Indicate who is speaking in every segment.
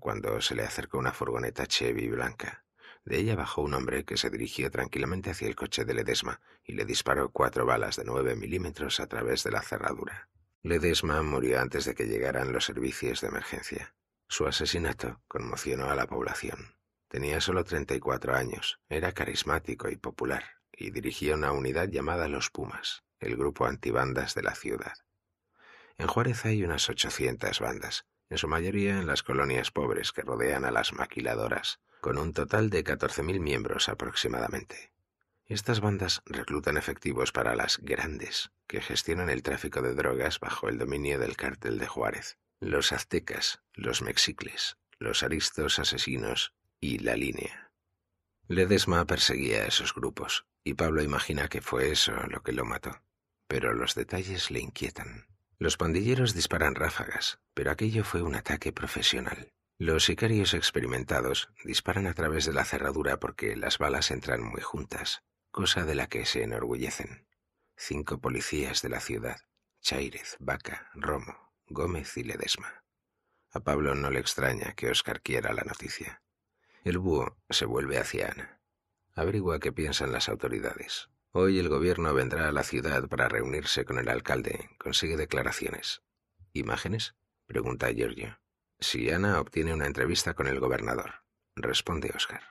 Speaker 1: cuando se le acercó una furgoneta Chevy blanca. De ella bajó un hombre que se dirigió tranquilamente hacia el coche de Ledesma y le disparó cuatro balas de nueve milímetros a través de la cerradura. Ledesma murió antes de que llegaran los servicios de emergencia. Su asesinato conmocionó a la población. Tenía solo 34 años, era carismático y popular, y dirigía una unidad llamada Los Pumas, el grupo antibandas de la ciudad. En Juárez hay unas 800 bandas, en su mayoría en las colonias pobres que rodean a las maquiladoras, con un total de 14.000 miembros aproximadamente. Estas bandas reclutan efectivos para las grandes, que gestionan el tráfico de drogas bajo el dominio del cártel de Juárez, los aztecas, los mexicles, los aristos asesinos y la línea. Ledesma perseguía a esos grupos, y Pablo imagina que fue eso lo que lo mató, pero los detalles le inquietan. Los pandilleros disparan ráfagas, pero aquello fue un ataque profesional. Los sicarios experimentados disparan a través de la cerradura porque las balas entran muy juntas, cosa de la que se enorgullecen. Cinco policías de la ciudad, Chairez, Vaca, Romo, Gómez y Ledesma. A Pablo no le extraña que Oscar quiera la noticia. El búho se vuelve hacia Ana. Averigua qué piensan las autoridades. Hoy el gobierno vendrá a la ciudad para reunirse con el alcalde. Consigue declaraciones. ¿Imágenes? pregunta Giorgio. Si Ana obtiene una entrevista con el gobernador, responde Oscar.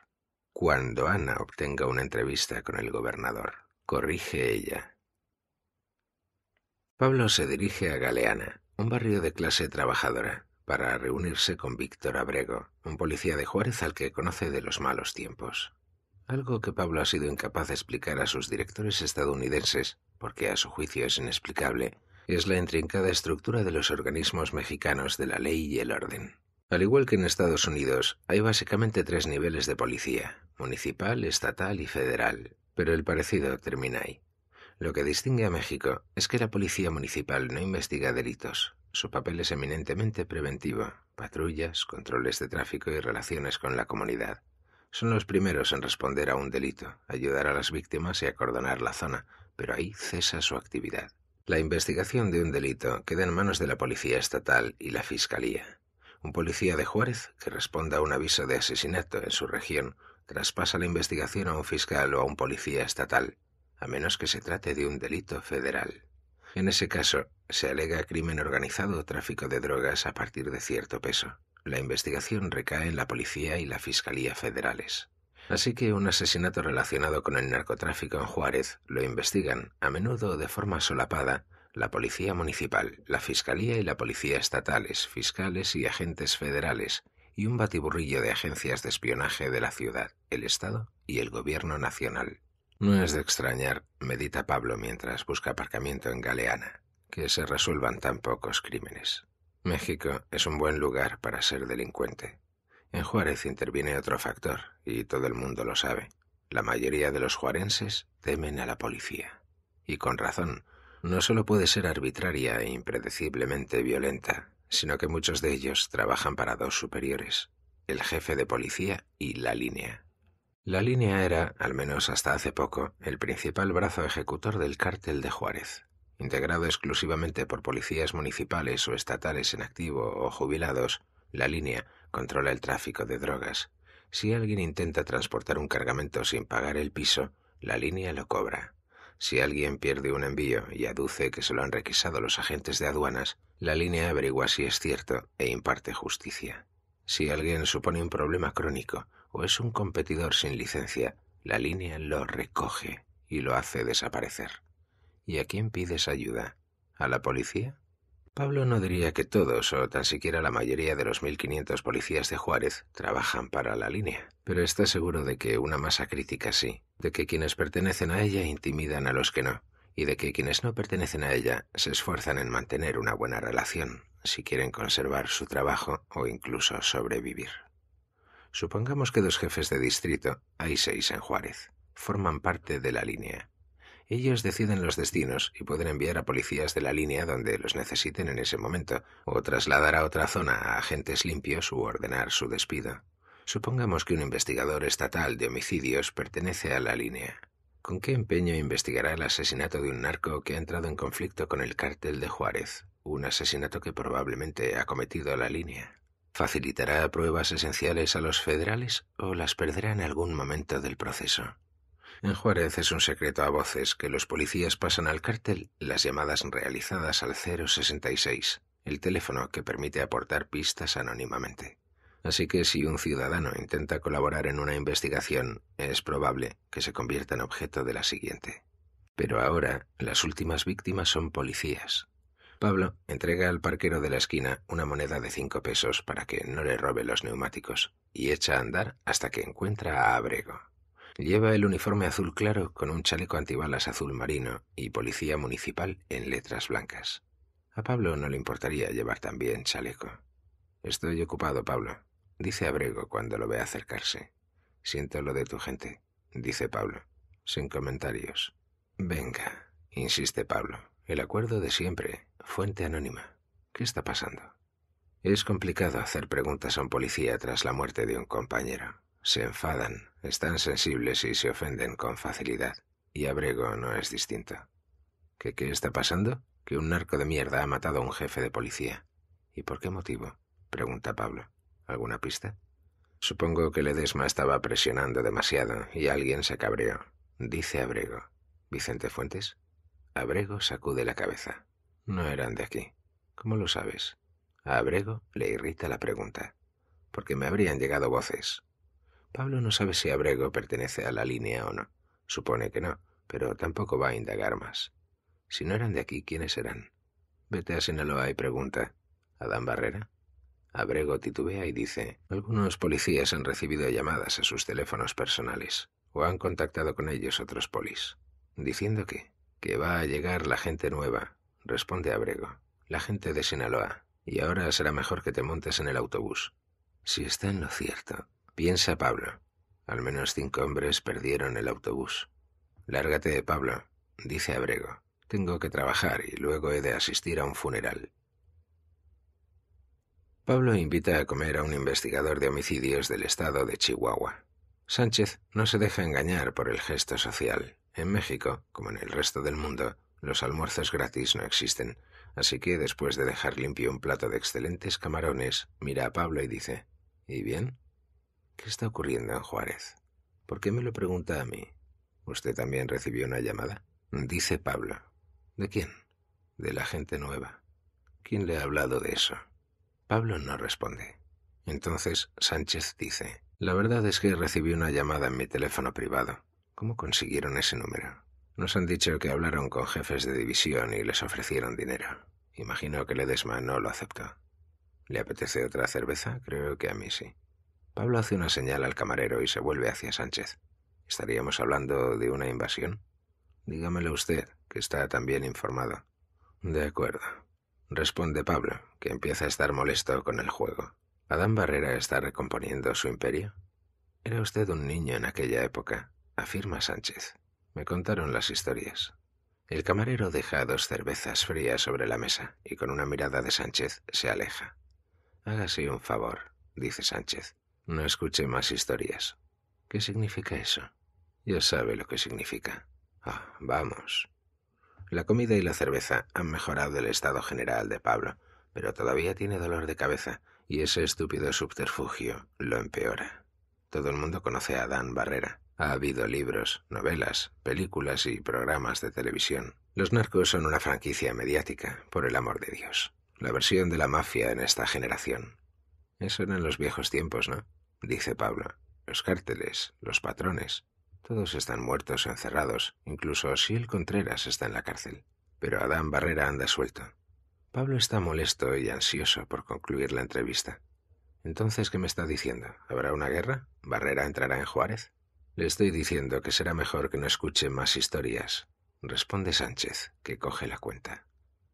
Speaker 1: Cuando Ana obtenga una entrevista con el gobernador, corrige ella. Pablo se dirige a Galeana, un barrio de clase trabajadora, para reunirse con Víctor Abrego, un policía de Juárez al que conoce de los malos tiempos algo que Pablo ha sido incapaz de explicar a sus directores estadounidenses, porque a su juicio es inexplicable, es la intrincada estructura de los organismos mexicanos de la ley y el orden. Al igual que en Estados Unidos, hay básicamente tres niveles de policía, municipal, estatal y federal, pero el parecido termina ahí. Lo que distingue a México es que la policía municipal no investiga delitos. Su papel es eminentemente preventivo, patrullas, controles de tráfico y relaciones con la comunidad. Son los primeros en responder a un delito, ayudar a las víctimas y acordonar la zona, pero ahí cesa su actividad. La investigación de un delito queda en manos de la Policía Estatal y la Fiscalía. Un policía de Juárez que responda a un aviso de asesinato en su región traspasa la investigación a un fiscal o a un policía estatal, a menos que se trate de un delito federal. En ese caso, se alega crimen organizado o tráfico de drogas a partir de cierto peso la investigación recae en la policía y la fiscalía federales. Así que un asesinato relacionado con el narcotráfico en Juárez lo investigan, a menudo de forma solapada, la Policía Municipal, la Fiscalía y la Policía Estatales, fiscales y agentes federales, y un batiburrillo de agencias de espionaje de la ciudad, el Estado y el Gobierno Nacional. No es de extrañar, medita Pablo mientras busca aparcamiento en Galeana, que se resuelvan tan pocos crímenes. México es un buen lugar para ser delincuente. En Juárez interviene otro factor, y todo el mundo lo sabe. La mayoría de los juarenses temen a la policía. Y con razón, no solo puede ser arbitraria e impredeciblemente violenta, sino que muchos de ellos trabajan para dos superiores, el jefe de policía y la línea. La línea era, al menos hasta hace poco, el principal brazo ejecutor del cártel de Juárez integrado exclusivamente por policías municipales o estatales en activo o jubilados, la línea controla el tráfico de drogas. Si alguien intenta transportar un cargamento sin pagar el piso, la línea lo cobra. Si alguien pierde un envío y aduce que se lo han requisado los agentes de aduanas, la línea averigua si es cierto e imparte justicia. Si alguien supone un problema crónico o es un competidor sin licencia, la línea lo recoge y lo hace desaparecer. ¿Y a quién pides ayuda? ¿A la policía? Pablo no diría que todos o tan siquiera la mayoría de los 1.500 policías de Juárez trabajan para la línea, pero está seguro de que una masa crítica sí, de que quienes pertenecen a ella intimidan a los que no, y de que quienes no pertenecen a ella se esfuerzan en mantener una buena relación, si quieren conservar su trabajo o incluso sobrevivir. Supongamos que dos jefes de distrito, hay seis en Juárez, forman parte de la línea. Ellos deciden los destinos y pueden enviar a policías de la línea donde los necesiten en ese momento, o trasladar a otra zona a agentes limpios u ordenar su despido. Supongamos que un investigador estatal de homicidios pertenece a la línea. ¿Con qué empeño investigará el asesinato de un narco que ha entrado en conflicto con el cártel de Juárez, un asesinato que probablemente ha cometido la línea? ¿Facilitará pruebas esenciales a los federales o las perderá en algún momento del proceso? En Juárez es un secreto a voces que los policías pasan al cártel las llamadas realizadas al 066, el teléfono que permite aportar pistas anónimamente. Así que si un ciudadano intenta colaborar en una investigación, es probable que se convierta en objeto de la siguiente. Pero ahora las últimas víctimas son policías. Pablo entrega al parquero de la esquina una moneda de cinco pesos para que no le robe los neumáticos y echa a andar hasta que encuentra a Abrego. Lleva el uniforme azul claro con un chaleco antibalas azul marino y policía municipal en letras blancas. A Pablo no le importaría llevar también chaleco. Estoy ocupado, Pablo, dice Abrego cuando lo ve acercarse. Siento lo de tu gente, dice Pablo, sin comentarios. Venga, insiste Pablo. El acuerdo de siempre, fuente anónima. ¿Qué está pasando? Es complicado hacer preguntas a un policía tras la muerte de un compañero. Se enfadan, están sensibles y se ofenden con facilidad. Y Abrego no es distinto. ¿Qué qué está pasando? Que un narco de mierda ha matado a un jefe de policía. ¿Y por qué motivo? pregunta Pablo. ¿Alguna pista? Supongo que Ledesma estaba presionando demasiado y alguien se cabreó. Dice Abrego. ¿Vicente Fuentes? Abrego sacude la cabeza. No eran de aquí. ¿Cómo lo sabes? A Abrego le irrita la pregunta. Porque me habrían llegado voces. Pablo no sabe si Abrego pertenece a la línea o no. Supone que no, pero tampoco va a indagar más. Si no eran de aquí, ¿quiénes eran? Vete a Sinaloa y pregunta. ¿Adán Barrera? Abrego titubea y dice, algunos policías han recibido llamadas a sus teléfonos personales, o han contactado con ellos otros polis. Diciendo que, que va a llegar la gente nueva, responde Abrego, la gente de Sinaloa, y ahora será mejor que te montes en el autobús. Si está en lo cierto, Piensa Pablo. Al menos cinco hombres perdieron el autobús. Lárgate, Pablo, dice Abrego. Tengo que trabajar y luego he de asistir a un funeral. Pablo invita a comer a un investigador de homicidios del estado de Chihuahua. Sánchez no se deja engañar por el gesto social. En México, como en el resto del mundo, los almuerzos gratis no existen, así que después de dejar limpio un plato de excelentes camarones, mira a Pablo y dice ¿Y bien? ¿Qué está ocurriendo en Juárez? ¿Por qué me lo pregunta a mí? ¿Usted también recibió una llamada? Dice Pablo. ¿De quién? De la gente nueva. ¿Quién le ha hablado de eso? Pablo no responde. Entonces Sánchez dice, La verdad es que recibí una llamada en mi teléfono privado. ¿Cómo consiguieron ese número? Nos han dicho que hablaron con jefes de división y les ofrecieron dinero. Imagino que Ledesma no lo aceptó. ¿Le apetece otra cerveza? Creo que a mí sí. Pablo hace una señal al camarero y se vuelve hacia Sánchez. ¿Estaríamos hablando de una invasión? Dígamelo usted, que está también informado. De acuerdo, responde Pablo, que empieza a estar molesto con el juego. ¿Adán Barrera está recomponiendo su imperio? Era usted un niño en aquella época, afirma Sánchez. Me contaron las historias. El camarero deja dos cervezas frías sobre la mesa y con una mirada de Sánchez se aleja. Hágase un favor, dice Sánchez. No escuche más historias. ¿Qué significa eso? Ya sabe lo que significa. Ah, vamos. La comida y la cerveza han mejorado el estado general de Pablo, pero todavía tiene dolor de cabeza y ese estúpido subterfugio lo empeora. Todo el mundo conoce a Dan Barrera. Ha habido libros, novelas, películas y programas de televisión. Los narcos son una franquicia mediática, por el amor de Dios. La versión de la mafia en esta generación. Eso era en los viejos tiempos, ¿no? dice Pablo. Los cárteles, los patrones, todos están muertos o encerrados, incluso si el Contreras está en la cárcel. Pero Adán Barrera anda suelto. Pablo está molesto y ansioso por concluir la entrevista. Entonces, ¿qué me está diciendo? ¿Habrá una guerra? ¿Barrera entrará en Juárez? Le estoy diciendo que será mejor que no escuche más historias, responde Sánchez, que coge la cuenta.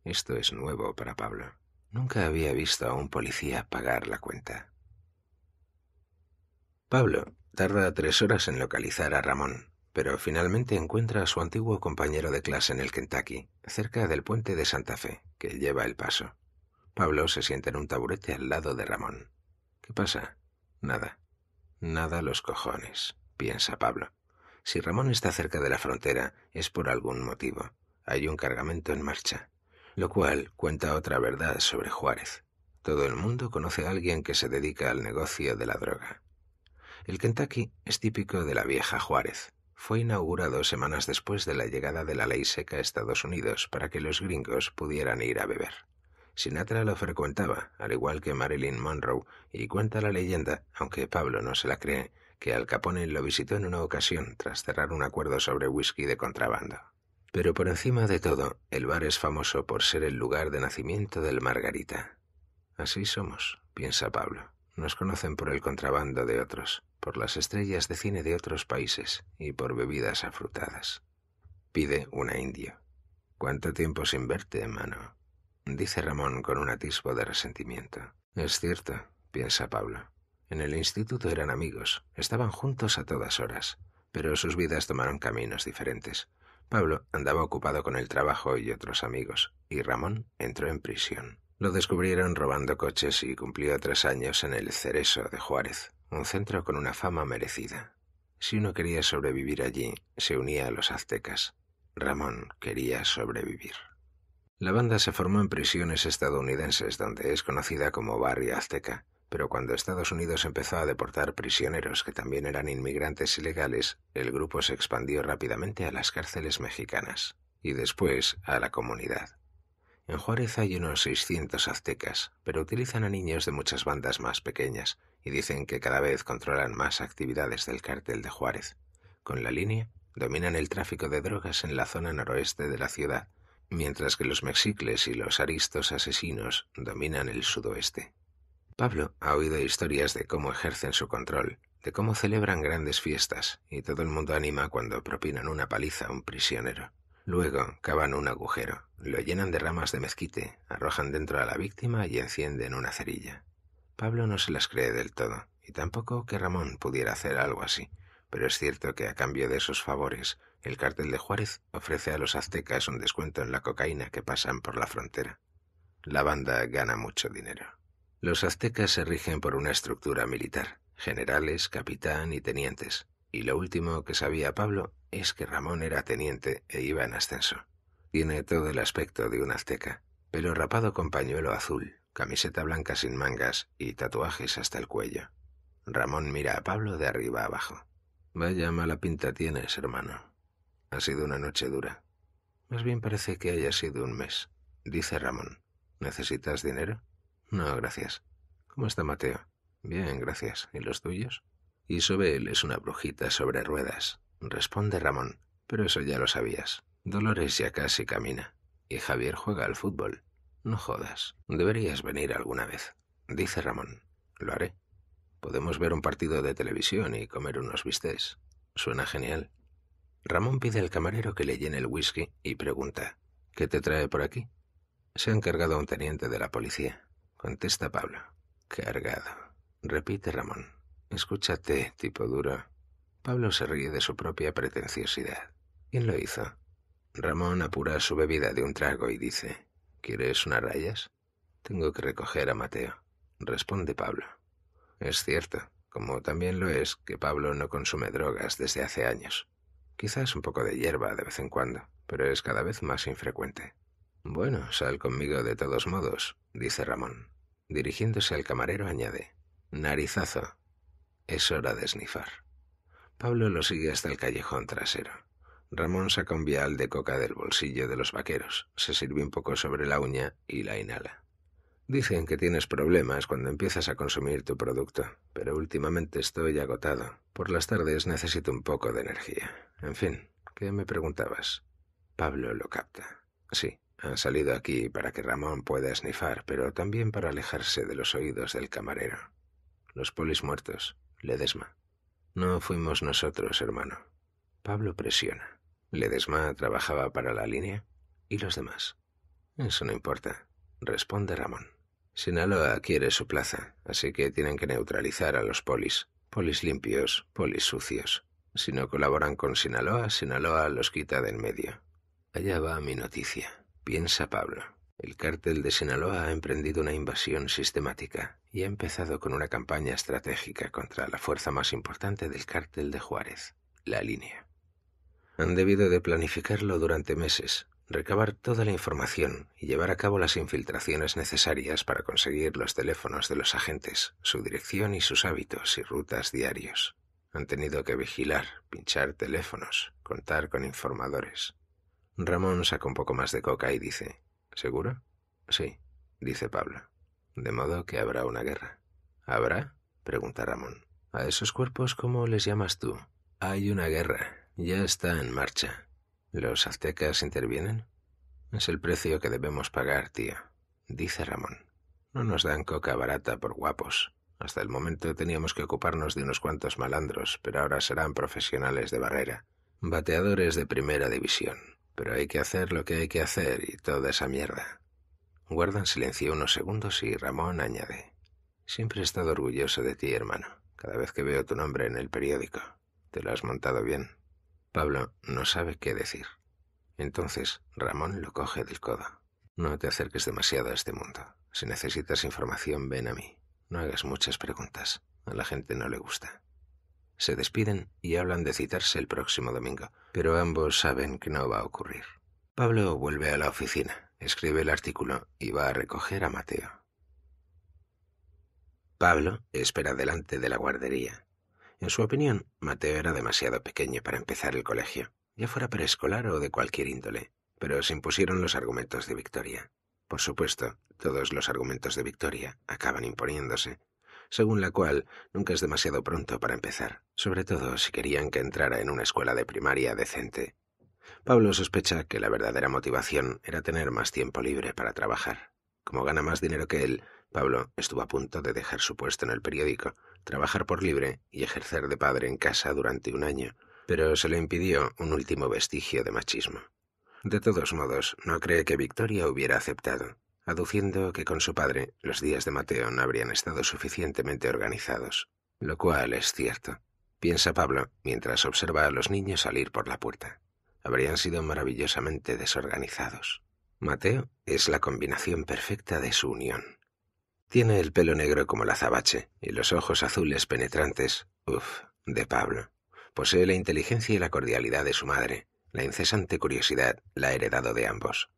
Speaker 1: Esto es nuevo para Pablo. Nunca había visto a un policía pagar la cuenta. Pablo tarda tres horas en localizar a Ramón, pero finalmente encuentra a su antiguo compañero de clase en el Kentucky, cerca del puente de Santa Fe, que lleva el paso. Pablo se sienta en un taburete al lado de Ramón. ¿Qué pasa? Nada. Nada los cojones, piensa Pablo. Si Ramón está cerca de la frontera, es por algún motivo. Hay un cargamento en marcha. Lo cual cuenta otra verdad sobre Juárez. Todo el mundo conoce a alguien que se dedica al negocio de la droga. El Kentucky es típico de la vieja Juárez. Fue inaugurado semanas después de la llegada de la ley seca a Estados Unidos para que los gringos pudieran ir a beber. Sinatra lo frecuentaba, al igual que Marilyn Monroe, y cuenta la leyenda, aunque Pablo no se la cree, que Al Capone lo visitó en una ocasión tras cerrar un acuerdo sobre whisky de contrabando. Pero por encima de todo, el bar es famoso por ser el lugar de nacimiento del Margarita. Así somos, piensa Pablo. Nos conocen por el contrabando de otros, por las estrellas de cine de otros países y por bebidas afrutadas. Pide una india. ¿Cuánto tiempo sin verte, hermano? dice Ramón con un atisbo de resentimiento. Es cierto, piensa Pablo. En el instituto eran amigos, estaban juntos a todas horas, pero sus vidas tomaron caminos diferentes. Pablo andaba ocupado con el trabajo y otros amigos, y Ramón entró en prisión. Lo descubrieron robando coches y cumplió tres años en el Cerezo de Juárez, un centro con una fama merecida. Si uno quería sobrevivir allí, se unía a los aztecas. Ramón quería sobrevivir. La banda se formó en prisiones estadounidenses, donde es conocida como Barrio Azteca, pero cuando Estados Unidos empezó a deportar prisioneros que también eran inmigrantes ilegales, el grupo se expandió rápidamente a las cárceles mexicanas y después a la comunidad. En Juárez hay unos 600 aztecas, pero utilizan a niños de muchas bandas más pequeñas y dicen que cada vez controlan más actividades del cártel de Juárez. Con la línea, dominan el tráfico de drogas en la zona noroeste de la ciudad, mientras que los mexicles y los aristos asesinos dominan el sudoeste. Pablo ha oído historias de cómo ejercen su control, de cómo celebran grandes fiestas, y todo el mundo anima cuando propinan una paliza a un prisionero. Luego cavan un agujero, lo llenan de ramas de mezquite, arrojan dentro a la víctima y encienden una cerilla. Pablo no se las cree del todo, y tampoco que Ramón pudiera hacer algo así, pero es cierto que a cambio de esos favores, el cartel de Juárez ofrece a los aztecas un descuento en la cocaína que pasan por la frontera. La banda gana mucho dinero. Los aztecas se rigen por una estructura militar, generales, capitán y tenientes, y lo último que sabía Pablo es que Ramón era teniente e iba en ascenso. Tiene todo el aspecto de un azteca, pero rapado con pañuelo azul, camiseta blanca sin mangas y tatuajes hasta el cuello. Ramón mira a Pablo de arriba abajo. Vaya mala pinta tienes, hermano. Ha sido una noche dura. Más bien parece que haya sido un mes, dice Ramón. ¿Necesitas dinero? No, gracias. ¿Cómo está Mateo? Bien, gracias. ¿Y los tuyos? Y Isobel es una brujita sobre ruedas, responde Ramón. Pero eso ya lo sabías. Dolores ya casi camina. Y Javier juega al fútbol. No jodas. Deberías venir alguna vez. Dice Ramón. Lo haré. Podemos ver un partido de televisión y comer unos bistecs. Suena genial. Ramón pide al camarero que le llene el whisky y pregunta, ¿qué te trae por aquí? Se ha encargado un teniente de la policía. Contesta Pablo. Cargado. Repite Ramón. Escúchate, tipo duro. Pablo se ríe de su propia pretenciosidad. ¿Quién lo hizo? Ramón apura su bebida de un trago y dice, ¿Quieres unas rayas? Tengo que recoger a Mateo, responde Pablo. Es cierto, como también lo es que Pablo no consume drogas desde hace años. Quizás un poco de hierba de vez en cuando, pero es cada vez más infrecuente. Bueno, sal conmigo de todos modos, dice Ramón. Dirigiéndose al camarero añade, Narizazo, es hora de snifar. Pablo lo sigue hasta el callejón trasero. Ramón saca un vial de coca del bolsillo de los vaqueros, se sirve un poco sobre la uña y la inhala. Dicen que tienes problemas cuando empiezas a consumir tu producto, pero últimamente estoy agotado. Por las tardes necesito un poco de energía. En fin, ¿qué me preguntabas? Pablo lo capta. Sí, han salido aquí para que Ramón pueda esnifar, pero también para alejarse de los oídos del camarero. Los polis muertos, Ledesma. No fuimos nosotros, hermano. Pablo presiona. Ledesma trabajaba para la línea y los demás. Eso no importa, responde Ramón. Sinaloa quiere su plaza, así que tienen que neutralizar a los polis. Polis limpios, polis sucios. Si no colaboran con Sinaloa, Sinaloa los quita del medio. Allá va mi noticia, piensa Pablo. El cártel de Sinaloa ha emprendido una invasión sistemática y ha empezado con una campaña estratégica contra la fuerza más importante del cártel de Juárez, la línea. Han debido de planificarlo durante meses, recabar toda la información y llevar a cabo las infiltraciones necesarias para conseguir los teléfonos de los agentes, su dirección y sus hábitos y rutas diarios. Han tenido que vigilar, pinchar teléfonos, contar con informadores. Ramón saca un poco más de coca y dice, «¿Seguro?» Sí, dice Pablo. De modo que habrá una guerra. ¿Habrá? pregunta Ramón. A esos cuerpos, ¿cómo les llamas tú? Hay una guerra. Ya está en marcha. ¿Los aztecas intervienen? Es el precio que debemos pagar, tío, dice Ramón. No nos dan coca barata por guapos. Hasta el momento teníamos que ocuparnos de unos cuantos malandros, pero ahora serán profesionales de barrera, bateadores de primera división. Pero hay que hacer lo que hay que hacer y toda esa mierda. Guardan silencio unos segundos y Ramón añade. Siempre he estado orgulloso de ti, hermano. Cada vez que veo tu nombre en el periódico. Te lo has montado bien. Pablo no sabe qué decir. Entonces Ramón lo coge del codo. No te acerques demasiado a este mundo. Si necesitas información, ven a mí. No hagas muchas preguntas. A la gente no le gusta. Se despiden y hablan de citarse el próximo domingo, pero ambos saben que no va a ocurrir. Pablo vuelve a la oficina, escribe el artículo y va a recoger a Mateo. Pablo espera delante de la guardería. En su opinión, Mateo era demasiado pequeño para empezar el colegio, ya fuera preescolar o de cualquier índole, pero se impusieron los argumentos de Victoria. Por supuesto, todos los argumentos de Victoria acaban imponiéndose, según la cual nunca es demasiado pronto para empezar, sobre todo si querían que entrara en una escuela de primaria decente. Pablo sospecha que la verdadera motivación era tener más tiempo libre para trabajar. Como gana más dinero que él, Pablo estuvo a punto de dejar su puesto en el periódico, trabajar por libre y ejercer de padre en casa durante un año, pero se le impidió un último vestigio de machismo. De todos modos, no cree que Victoria hubiera aceptado aduciendo que con su padre los días de Mateo no habrían estado suficientemente organizados, lo cual es cierto, piensa Pablo mientras observa a los niños salir por la puerta. Habrían sido maravillosamente desorganizados. Mateo es la combinación perfecta de su unión. Tiene el pelo negro como la zabache y los ojos azules penetrantes, uff, de Pablo. Posee la inteligencia y la cordialidad de su madre, la incesante curiosidad la ha heredado de ambos.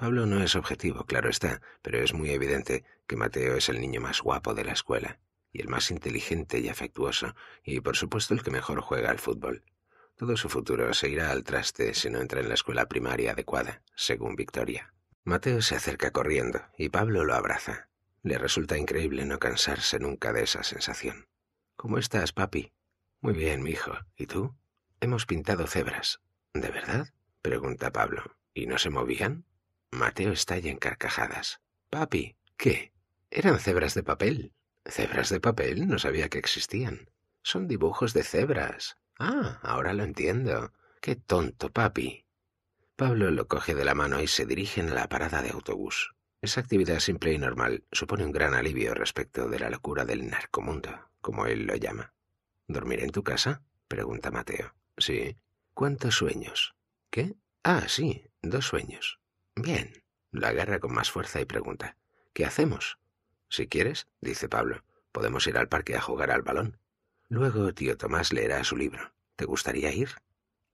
Speaker 1: Pablo no es objetivo, claro está, pero es muy evidente que Mateo es el niño más guapo de la escuela, y el más inteligente y afectuoso, y por supuesto el que mejor juega al fútbol. Todo su futuro se irá al traste si no entra en la escuela primaria adecuada, según Victoria. Mateo se acerca corriendo, y Pablo lo abraza. Le resulta increíble no cansarse nunca de esa sensación. ¿Cómo estás, papi? Muy bien, mi hijo. ¿Y tú? Hemos pintado cebras. ¿De verdad? pregunta Pablo. ¿Y no se movían? Mateo estalla en carcajadas. Papi, ¿qué? ¿Eran cebras de papel? ¿Cebras de papel? No sabía que existían. Son dibujos de cebras. Ah, ahora lo entiendo. Qué tonto, papi. Pablo lo coge de la mano y se dirigen a la parada de autobús. Esa actividad simple y normal supone un gran alivio respecto de la locura del narcomundo, como él lo llama. «¿Dormir en tu casa? pregunta Mateo. Sí. ¿Cuántos sueños? ¿Qué? Ah, sí, dos sueños. Bien, la agarra con más fuerza y pregunta, ¿qué hacemos? Si quieres, dice Pablo, podemos ir al parque a jugar al balón. Luego tío Tomás leerá su libro. ¿Te gustaría ir?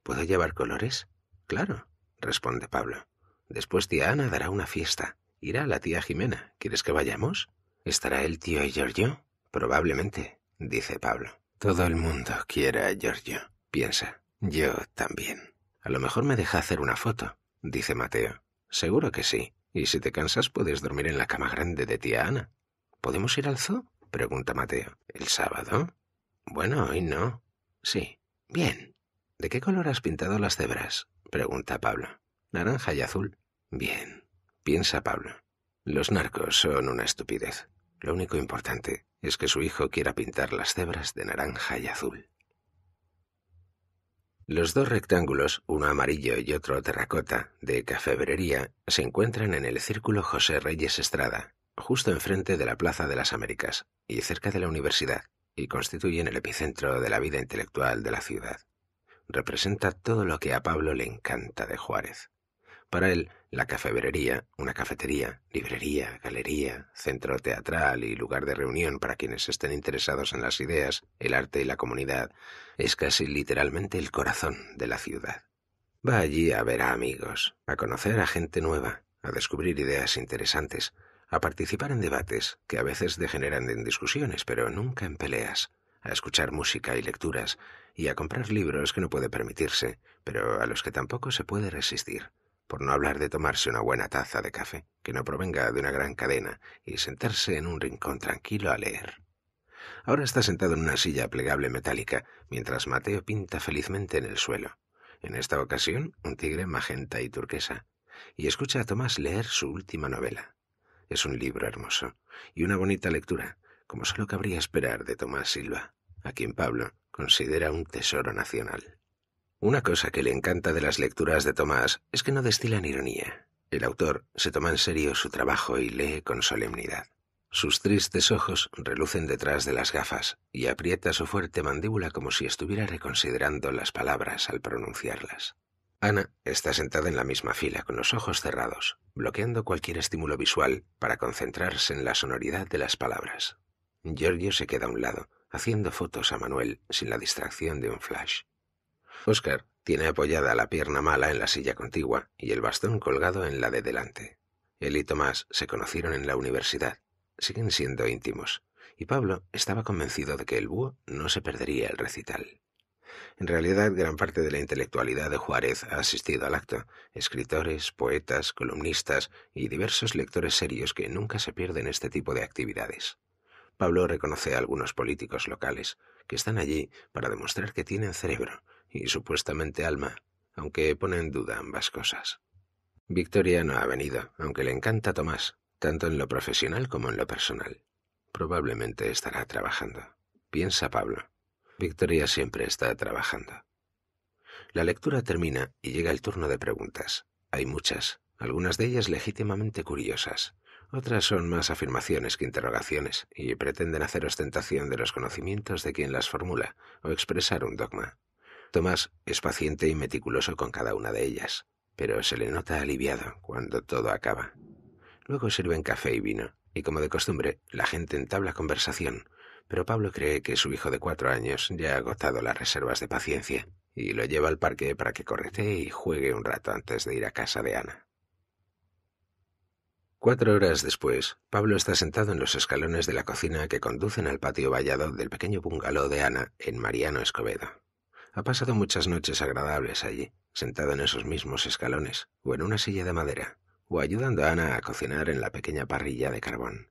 Speaker 1: ¿Puedo llevar colores? Claro, responde Pablo. Después tía Ana dará una fiesta. Irá la tía Jimena. ¿Quieres que vayamos? ¿Estará el tío Giorgio? Probablemente, dice Pablo. Todo el mundo quiere a Giorgio, piensa. Yo también. A lo mejor me deja hacer una foto, dice Mateo. Seguro que sí. Y si te cansas puedes dormir en la cama grande de tía Ana. ¿Podemos ir al zoo? pregunta Mateo. ¿El sábado? Bueno, hoy no. Sí. Bien. ¿De qué color has pintado las cebras? pregunta Pablo. Naranja y azul. Bien. Piensa Pablo. Los narcos son una estupidez. Lo único importante es que su hijo quiera pintar las cebras de naranja y azul. Los dos rectángulos, uno amarillo y otro terracota, de cafebrería, se encuentran en el Círculo José Reyes Estrada, justo enfrente de la Plaza de las Américas y cerca de la universidad, y constituyen el epicentro de la vida intelectual de la ciudad. Representa todo lo que a Pablo le encanta de Juárez. Para él, la cafebrería, una cafetería, librería, galería, centro teatral y lugar de reunión para quienes estén interesados en las ideas, el arte y la comunidad, es casi literalmente el corazón de la ciudad. Va allí a ver a amigos, a conocer a gente nueva, a descubrir ideas interesantes, a participar en debates que a veces degeneran en discusiones, pero nunca en peleas, a escuchar música y lecturas, y a comprar libros que no puede permitirse, pero a los que tampoco se puede resistir por no hablar de tomarse una buena taza de café, que no provenga de una gran cadena, y sentarse en un rincón tranquilo a leer. Ahora está sentado en una silla plegable metálica, mientras Mateo pinta felizmente en el suelo. En esta ocasión, un tigre magenta y turquesa. Y escucha a Tomás leer su última novela. Es un libro hermoso, y una bonita lectura, como solo cabría esperar de Tomás Silva, a quien Pablo considera un tesoro nacional. Una cosa que le encanta de las lecturas de Tomás es que no destilan ironía. El autor se toma en serio su trabajo y lee con solemnidad. Sus tristes ojos relucen detrás de las gafas y aprieta su fuerte mandíbula como si estuviera reconsiderando las palabras al pronunciarlas. Ana está sentada en la misma fila con los ojos cerrados, bloqueando cualquier estímulo visual para concentrarse en la sonoridad de las palabras. Giorgio se queda a un lado, haciendo fotos a Manuel sin la distracción de un flash. Oscar tiene apoyada la pierna mala en la silla contigua y el bastón colgado en la de delante. Él y Tomás se conocieron en la universidad. Siguen siendo íntimos. Y Pablo estaba convencido de que el búho no se perdería el recital. En realidad, gran parte de la intelectualidad de Juárez ha asistido al acto. Escritores, poetas, columnistas y diversos lectores serios que nunca se pierden este tipo de actividades. Pablo reconoce a algunos políticos locales que están allí para demostrar que tienen cerebro y supuestamente alma, aunque pone en duda ambas cosas. Victoria no ha venido, aunque le encanta Tomás, tanto en lo profesional como en lo personal. Probablemente estará trabajando, piensa Pablo. Victoria siempre está trabajando. La lectura termina y llega el turno de preguntas. Hay muchas, algunas de ellas legítimamente curiosas. Otras son más afirmaciones que interrogaciones y pretenden hacer ostentación de los conocimientos de quien las formula o expresar un dogma. Tomás es paciente y meticuloso con cada una de ellas, pero se le nota aliviado cuando todo acaba. Luego sirven café y vino, y como de costumbre, la gente entabla conversación, pero Pablo cree que su hijo de cuatro años ya ha agotado las reservas de paciencia y lo lleva al parque para que correte y juegue un rato antes de ir a casa de Ana. Cuatro horas después, Pablo está sentado en los escalones de la cocina que conducen al patio vallado del pequeño bungalow de Ana en Mariano Escobedo. Ha pasado muchas noches agradables allí, sentado en esos mismos escalones, o en una silla de madera, o ayudando a Ana a cocinar en la pequeña parrilla de carbón.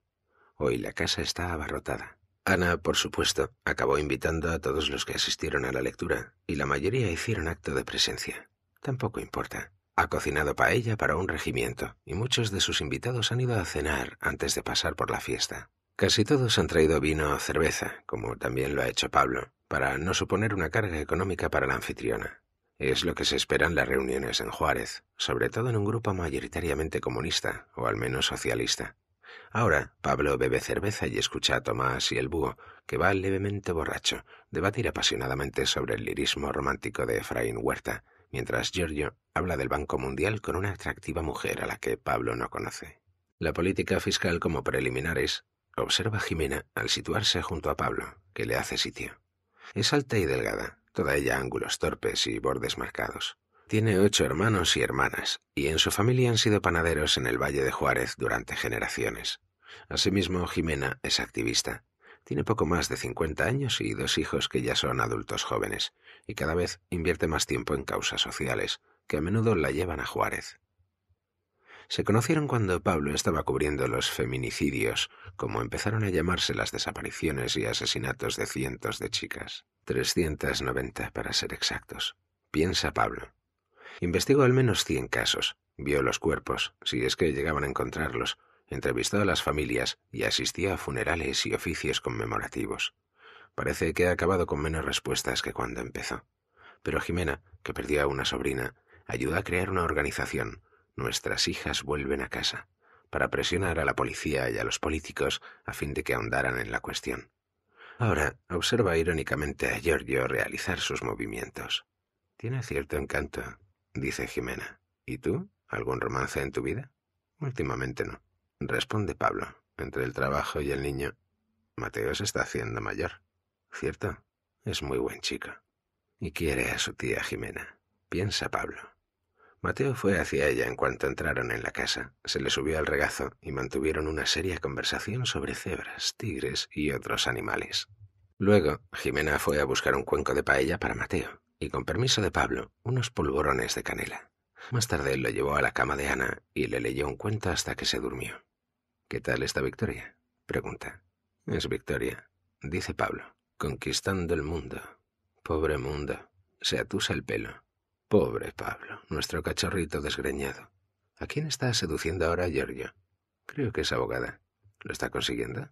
Speaker 1: Hoy la casa está abarrotada. Ana, por supuesto, acabó invitando a todos los que asistieron a la lectura, y la mayoría hicieron acto de presencia. Tampoco importa. Ha cocinado paella para un regimiento, y muchos de sus invitados han ido a cenar antes de pasar por la fiesta. Casi todos han traído vino o cerveza, como también lo ha hecho Pablo, para no suponer una carga económica para la anfitriona. Es lo que se espera en las reuniones en Juárez, sobre todo en un grupo mayoritariamente comunista, o al menos socialista. Ahora, Pablo bebe cerveza y escucha a Tomás y el búho, que va levemente borracho, debatir apasionadamente sobre el lirismo romántico de Efraín Huerta, mientras Giorgio habla del Banco Mundial con una atractiva mujer a la que Pablo no conoce. La política fiscal como preliminares, observa Jimena al situarse junto a Pablo, que le hace sitio. Es alta y delgada, toda ella ángulos torpes y bordes marcados. Tiene ocho hermanos y hermanas, y en su familia han sido panaderos en el Valle de Juárez durante generaciones. Asimismo, Jimena es activista. Tiene poco más de 50 años y dos hijos que ya son adultos jóvenes, y cada vez invierte más tiempo en causas sociales, que a menudo la llevan a Juárez. Se conocieron cuando Pablo estaba cubriendo los feminicidios, como empezaron a llamarse las desapariciones y asesinatos de cientos de chicas. 390 para ser exactos. Piensa Pablo. Investigó al menos 100 casos, vio los cuerpos, si es que llegaban a encontrarlos, entrevistó a las familias y asistió a funerales y oficios conmemorativos. Parece que ha acabado con menos respuestas que cuando empezó. Pero Jimena, que perdió a una sobrina, ayudó a crear una organización, nuestras hijas vuelven a casa para presionar a la policía y a los políticos a fin de que ahondaran en la cuestión. Ahora observa irónicamente a Giorgio realizar sus movimientos. Tiene cierto encanto, dice Jimena. ¿Y tú? ¿Algún romance en tu vida? Últimamente no, responde Pablo. Entre el trabajo y el niño, Mateo se está haciendo mayor. ¿Cierto? Es muy buen chico. Y quiere a su tía Jimena, piensa Pablo. Mateo fue hacia ella en cuanto entraron en la casa, se le subió al regazo y mantuvieron una seria conversación sobre cebras, tigres y otros animales. Luego, Jimena fue a buscar un cuenco de paella para Mateo, y con permiso de Pablo, unos polvorones de canela. Más tarde lo llevó a la cama de Ana y le leyó un cuento hasta que se durmió. ¿Qué tal está Victoria? pregunta. Es Victoria, dice Pablo, conquistando el mundo. Pobre mundo. Se atusa el pelo. Pobre Pablo, nuestro cachorrito desgreñado. ¿A quién está seduciendo ahora Giorgio? Creo que es abogada. ¿Lo está consiguiendo?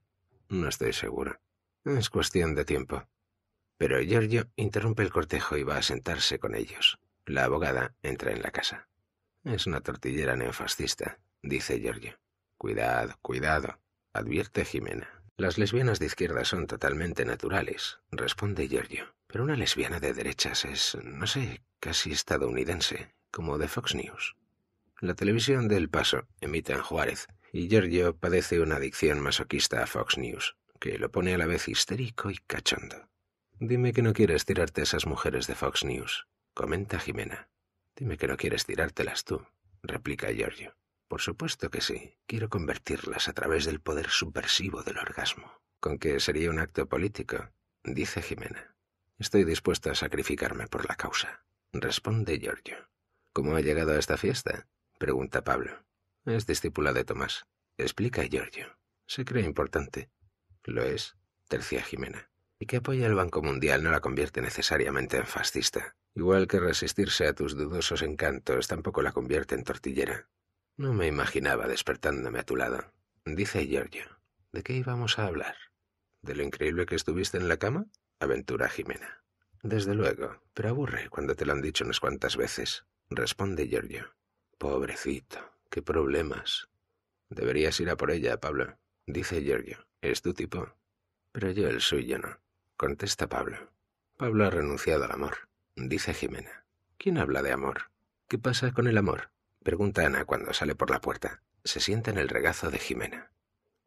Speaker 1: No estoy seguro. Es cuestión de tiempo. Pero Giorgio interrumpe el cortejo y va a sentarse con ellos. La abogada entra en la casa. Es una tortillera neofascista, dice Giorgio. Cuidado, cuidado, advierte Jimena. Las lesbianas de izquierda son totalmente naturales, responde Giorgio. Pero una lesbiana de derechas es, no sé, casi estadounidense, como de Fox News. La televisión del Paso emite en Juárez, y Giorgio padece una adicción masoquista a Fox News, que lo pone a la vez histérico y cachondo. Dime que no quieres tirarte a esas mujeres de Fox News, comenta Jimena. Dime que no quieres tirártelas tú, replica Giorgio. Por supuesto que sí. Quiero convertirlas a través del poder subversivo del orgasmo. Con que sería un acto político, dice Jimena. Estoy dispuesta a sacrificarme por la causa, responde Giorgio. ¿Cómo ha llegado a esta fiesta? pregunta Pablo. Es discípula de Tomás, explica Giorgio. Se cree importante. Lo es, tercia Jimena. Y que apoya al Banco Mundial no la convierte necesariamente en fascista. Igual que resistirse a tus dudosos encantos tampoco la convierte en tortillera. No me imaginaba despertándome a tu lado. Dice Giorgio. ¿De qué íbamos a hablar? ¿De lo increíble que estuviste en la cama? Aventura Jimena. Desde luego, pero aburre cuando te lo han dicho unas cuantas veces. Responde Giorgio. Pobrecito, qué problemas. Deberías ir a por ella, Pablo. Dice Giorgio. Es tu tipo. Pero yo el suyo no. Contesta Pablo. Pablo ha renunciado al amor. Dice Jimena. ¿Quién habla de amor? ¿Qué pasa con el amor? Pregunta Ana cuando sale por la puerta. Se sienta en el regazo de Jimena.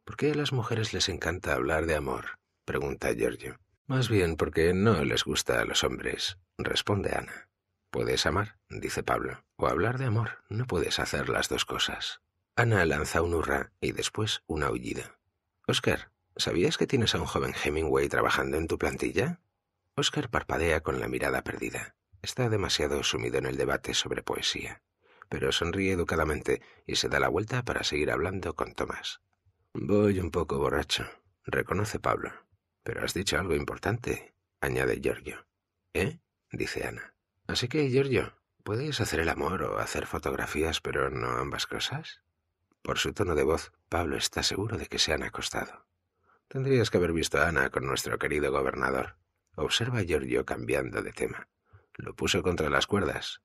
Speaker 1: ¿Por qué a las mujeres les encanta hablar de amor? pregunta Giorgio. Más bien porque no les gusta a los hombres, responde Ana. Puedes amar, dice Pablo, o hablar de amor. No puedes hacer las dos cosas. Ana lanza un hurra y después una hullida. Oscar, ¿sabías que tienes a un joven Hemingway trabajando en tu plantilla? Oscar parpadea con la mirada perdida. Está demasiado sumido en el debate sobre poesía pero sonríe educadamente y se da la vuelta para seguir hablando con Tomás. Voy un poco borracho, reconoce Pablo. Pero has dicho algo importante, añade Giorgio. ¿Eh? dice Ana. Así que, Giorgio, ¿puedes hacer el amor o hacer fotografías, pero no ambas cosas? Por su tono de voz, Pablo está seguro de que se han acostado. Tendrías que haber visto a Ana con nuestro querido gobernador. Observa Giorgio cambiando de tema. Lo puso contra las cuerdas,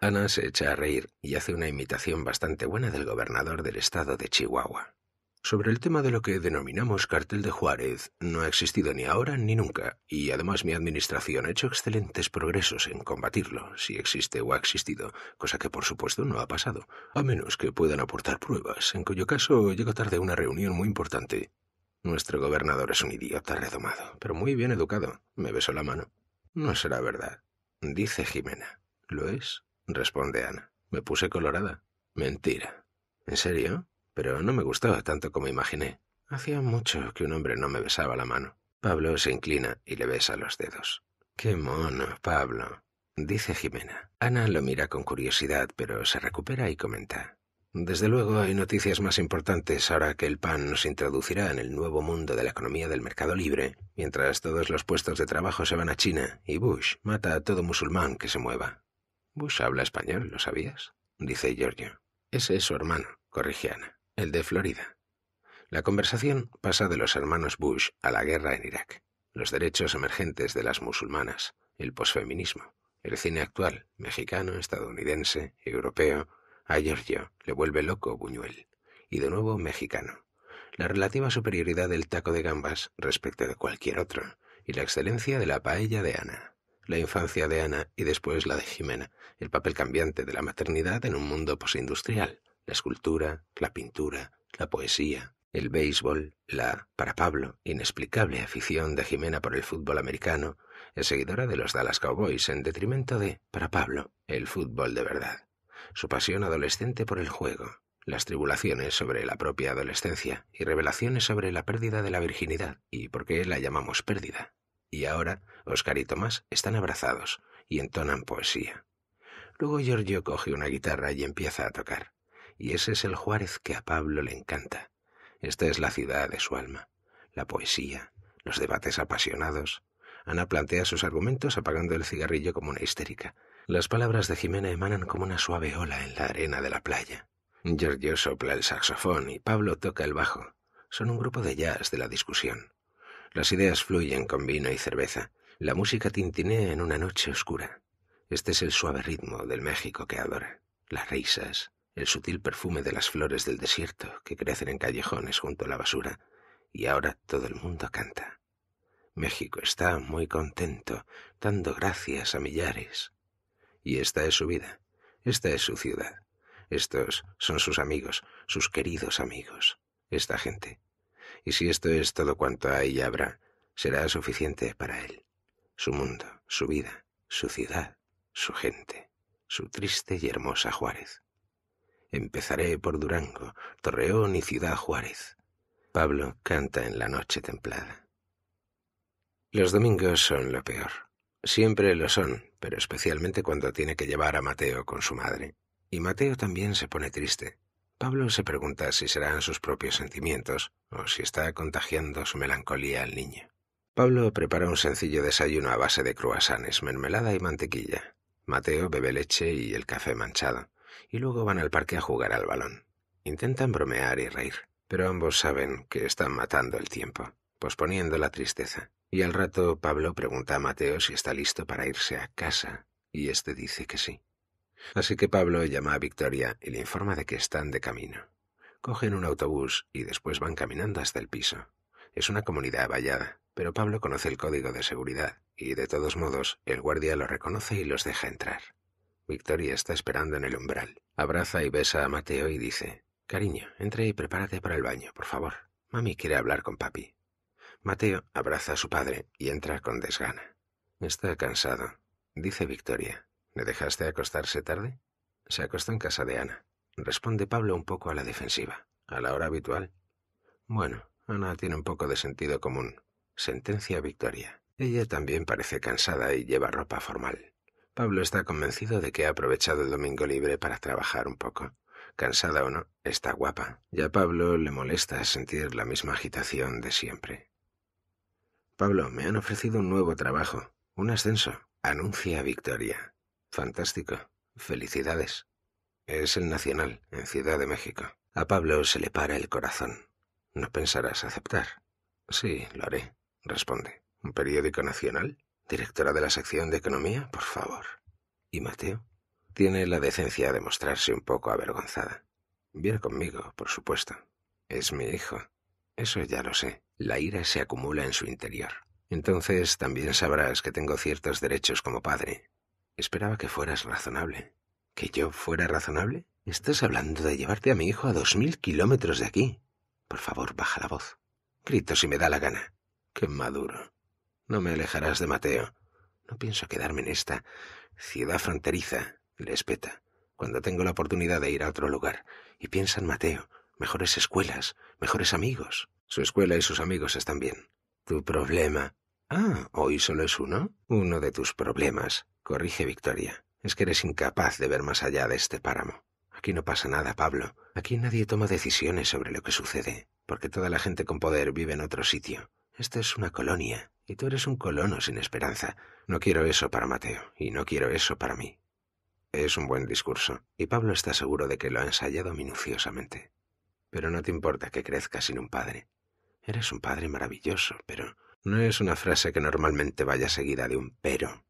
Speaker 1: Ana se echa a reír y hace una imitación bastante buena del gobernador del estado de Chihuahua. Sobre el tema de lo que denominamos cartel de Juárez, no ha existido ni ahora ni nunca, y además mi administración ha hecho excelentes progresos en combatirlo, si existe o ha existido, cosa que por supuesto no ha pasado, a menos que puedan aportar pruebas, en cuyo caso llego tarde a una reunión muy importante. Nuestro gobernador es un idiota redomado, pero muy bien educado. Me besó la mano. No será verdad, dice Jimena. ¿Lo es? responde Ana. Me puse colorada. Mentira. ¿En serio? Pero no me gustaba tanto como imaginé. Hacía mucho que un hombre no me besaba la mano. Pablo se inclina y le besa los dedos. Qué mono, Pablo, dice Jimena. Ana lo mira con curiosidad, pero se recupera y comenta. Desde luego hay noticias más importantes ahora que el pan nos introducirá en el nuevo mundo de la economía del mercado libre, mientras todos los puestos de trabajo se van a China y Bush mata a todo musulmán que se mueva. Bush habla español, ¿lo sabías? dice Giorgio. Ese es su hermano, corrige Ana, el de Florida. La conversación pasa de los hermanos Bush a la guerra en Irak, los derechos emergentes de las musulmanas, el posfeminismo, el cine actual, mexicano, estadounidense, europeo. A Giorgio le vuelve loco Buñuel, y de nuevo mexicano. La relativa superioridad del taco de gambas respecto de cualquier otro, y la excelencia de la paella de Ana la infancia de Ana y después la de Jimena, el papel cambiante de la maternidad en un mundo posindustrial, la escultura, la pintura, la poesía, el béisbol, la, para Pablo, inexplicable afición de Jimena por el fútbol americano, es seguidora de los Dallas Cowboys en detrimento de, para Pablo, el fútbol de verdad, su pasión adolescente por el juego, las tribulaciones sobre la propia adolescencia y revelaciones sobre la pérdida de la virginidad y por qué la llamamos pérdida, y ahora Oscar y Tomás están abrazados y entonan poesía. Luego Giorgio coge una guitarra y empieza a tocar. Y ese es el Juárez que a Pablo le encanta. Esta es la ciudad de su alma. La poesía, los debates apasionados. Ana plantea sus argumentos apagando el cigarrillo como una histérica. Las palabras de Jimena emanan como una suave ola en la arena de la playa. Giorgio sopla el saxofón y Pablo toca el bajo. Son un grupo de jazz de la discusión. Las ideas fluyen con vino y cerveza. La música tintinea en una noche oscura. Este es el suave ritmo del México que adora. Las risas, el sutil perfume de las flores del desierto que crecen en callejones junto a la basura. Y ahora todo el mundo canta. México está muy contento, dando gracias a millares. Y esta es su vida, esta es su ciudad. Estos son sus amigos, sus queridos amigos, esta gente y si esto es todo cuanto hay y habrá, será suficiente para él. Su mundo, su vida, su ciudad, su gente, su triste y hermosa Juárez. Empezaré por Durango, Torreón y Ciudad Juárez. Pablo canta en la noche templada. Los domingos son lo peor. Siempre lo son, pero especialmente cuando tiene que llevar a Mateo con su madre. Y Mateo también se pone triste. Pablo se pregunta si serán sus propios sentimientos o si está contagiando su melancolía al niño. Pablo prepara un sencillo desayuno a base de cruasanes, mermelada y mantequilla. Mateo bebe leche y el café manchado, y luego van al parque a jugar al balón. Intentan bromear y reír, pero ambos saben que están matando el tiempo, posponiendo la tristeza. Y al rato Pablo pregunta a Mateo si está listo para irse a casa, y este dice que sí. Así que Pablo llama a Victoria y le informa de que están de camino. Cogen un autobús y después van caminando hasta el piso. Es una comunidad vallada, pero Pablo conoce el código de seguridad y, de todos modos, el guardia lo reconoce y los deja entrar. Victoria está esperando en el umbral. Abraza y besa a Mateo y dice, Cariño, entra y prepárate para el baño, por favor. Mami quiere hablar con papi. Mateo abraza a su padre y entra con desgana. Está cansado, dice Victoria. ¿Le dejaste acostarse tarde? Se acostó en casa de Ana. Responde Pablo un poco a la defensiva. ¿A la hora habitual? Bueno, Ana tiene un poco de sentido común. Sentencia Victoria. Ella también parece cansada y lleva ropa formal. Pablo está convencido de que ha aprovechado el domingo libre para trabajar un poco. Cansada o no, está guapa. Ya Pablo le molesta sentir la misma agitación de siempre. Pablo, me han ofrecido un nuevo trabajo, un ascenso, anuncia Victoria. «Fantástico. Felicidades. Es el Nacional, en Ciudad de México. A Pablo se le para el corazón. ¿No pensarás aceptar? Sí, lo haré, responde. ¿Un periódico nacional? ¿Directora de la sección de Economía? Por favor. ¿Y Mateo? Tiene la decencia de mostrarse un poco avergonzada. Viene conmigo, por supuesto. Es mi hijo. Eso ya lo sé. La ira se acumula en su interior. Entonces también sabrás que tengo ciertos derechos como padre, Esperaba que fueras razonable. ¿Que yo fuera razonable? Estás hablando de llevarte a mi hijo a dos mil kilómetros de aquí. Por favor, baja la voz. Grito si me da la gana. Qué maduro. No me alejarás de Mateo. No pienso quedarme en esta ciudad fronteriza, respeta. cuando tengo la oportunidad de ir a otro lugar. Y piensa en Mateo, mejores escuelas, mejores amigos. Su escuela y sus amigos están bien. Tu problema. Ah, hoy solo es uno. Uno de tus problemas. Corrige, Victoria. Es que eres incapaz de ver más allá de este páramo. Aquí no pasa nada, Pablo. Aquí nadie toma decisiones sobre lo que sucede, porque toda la gente con poder vive en otro sitio. Esta es una colonia, y tú eres un colono sin esperanza. No quiero eso para Mateo, y no quiero eso para mí. Es un buen discurso, y Pablo está seguro de que lo ha ensayado minuciosamente. Pero no te importa que crezca sin un padre. Eres un padre maravilloso, pero no es una frase que normalmente vaya seguida de un pero.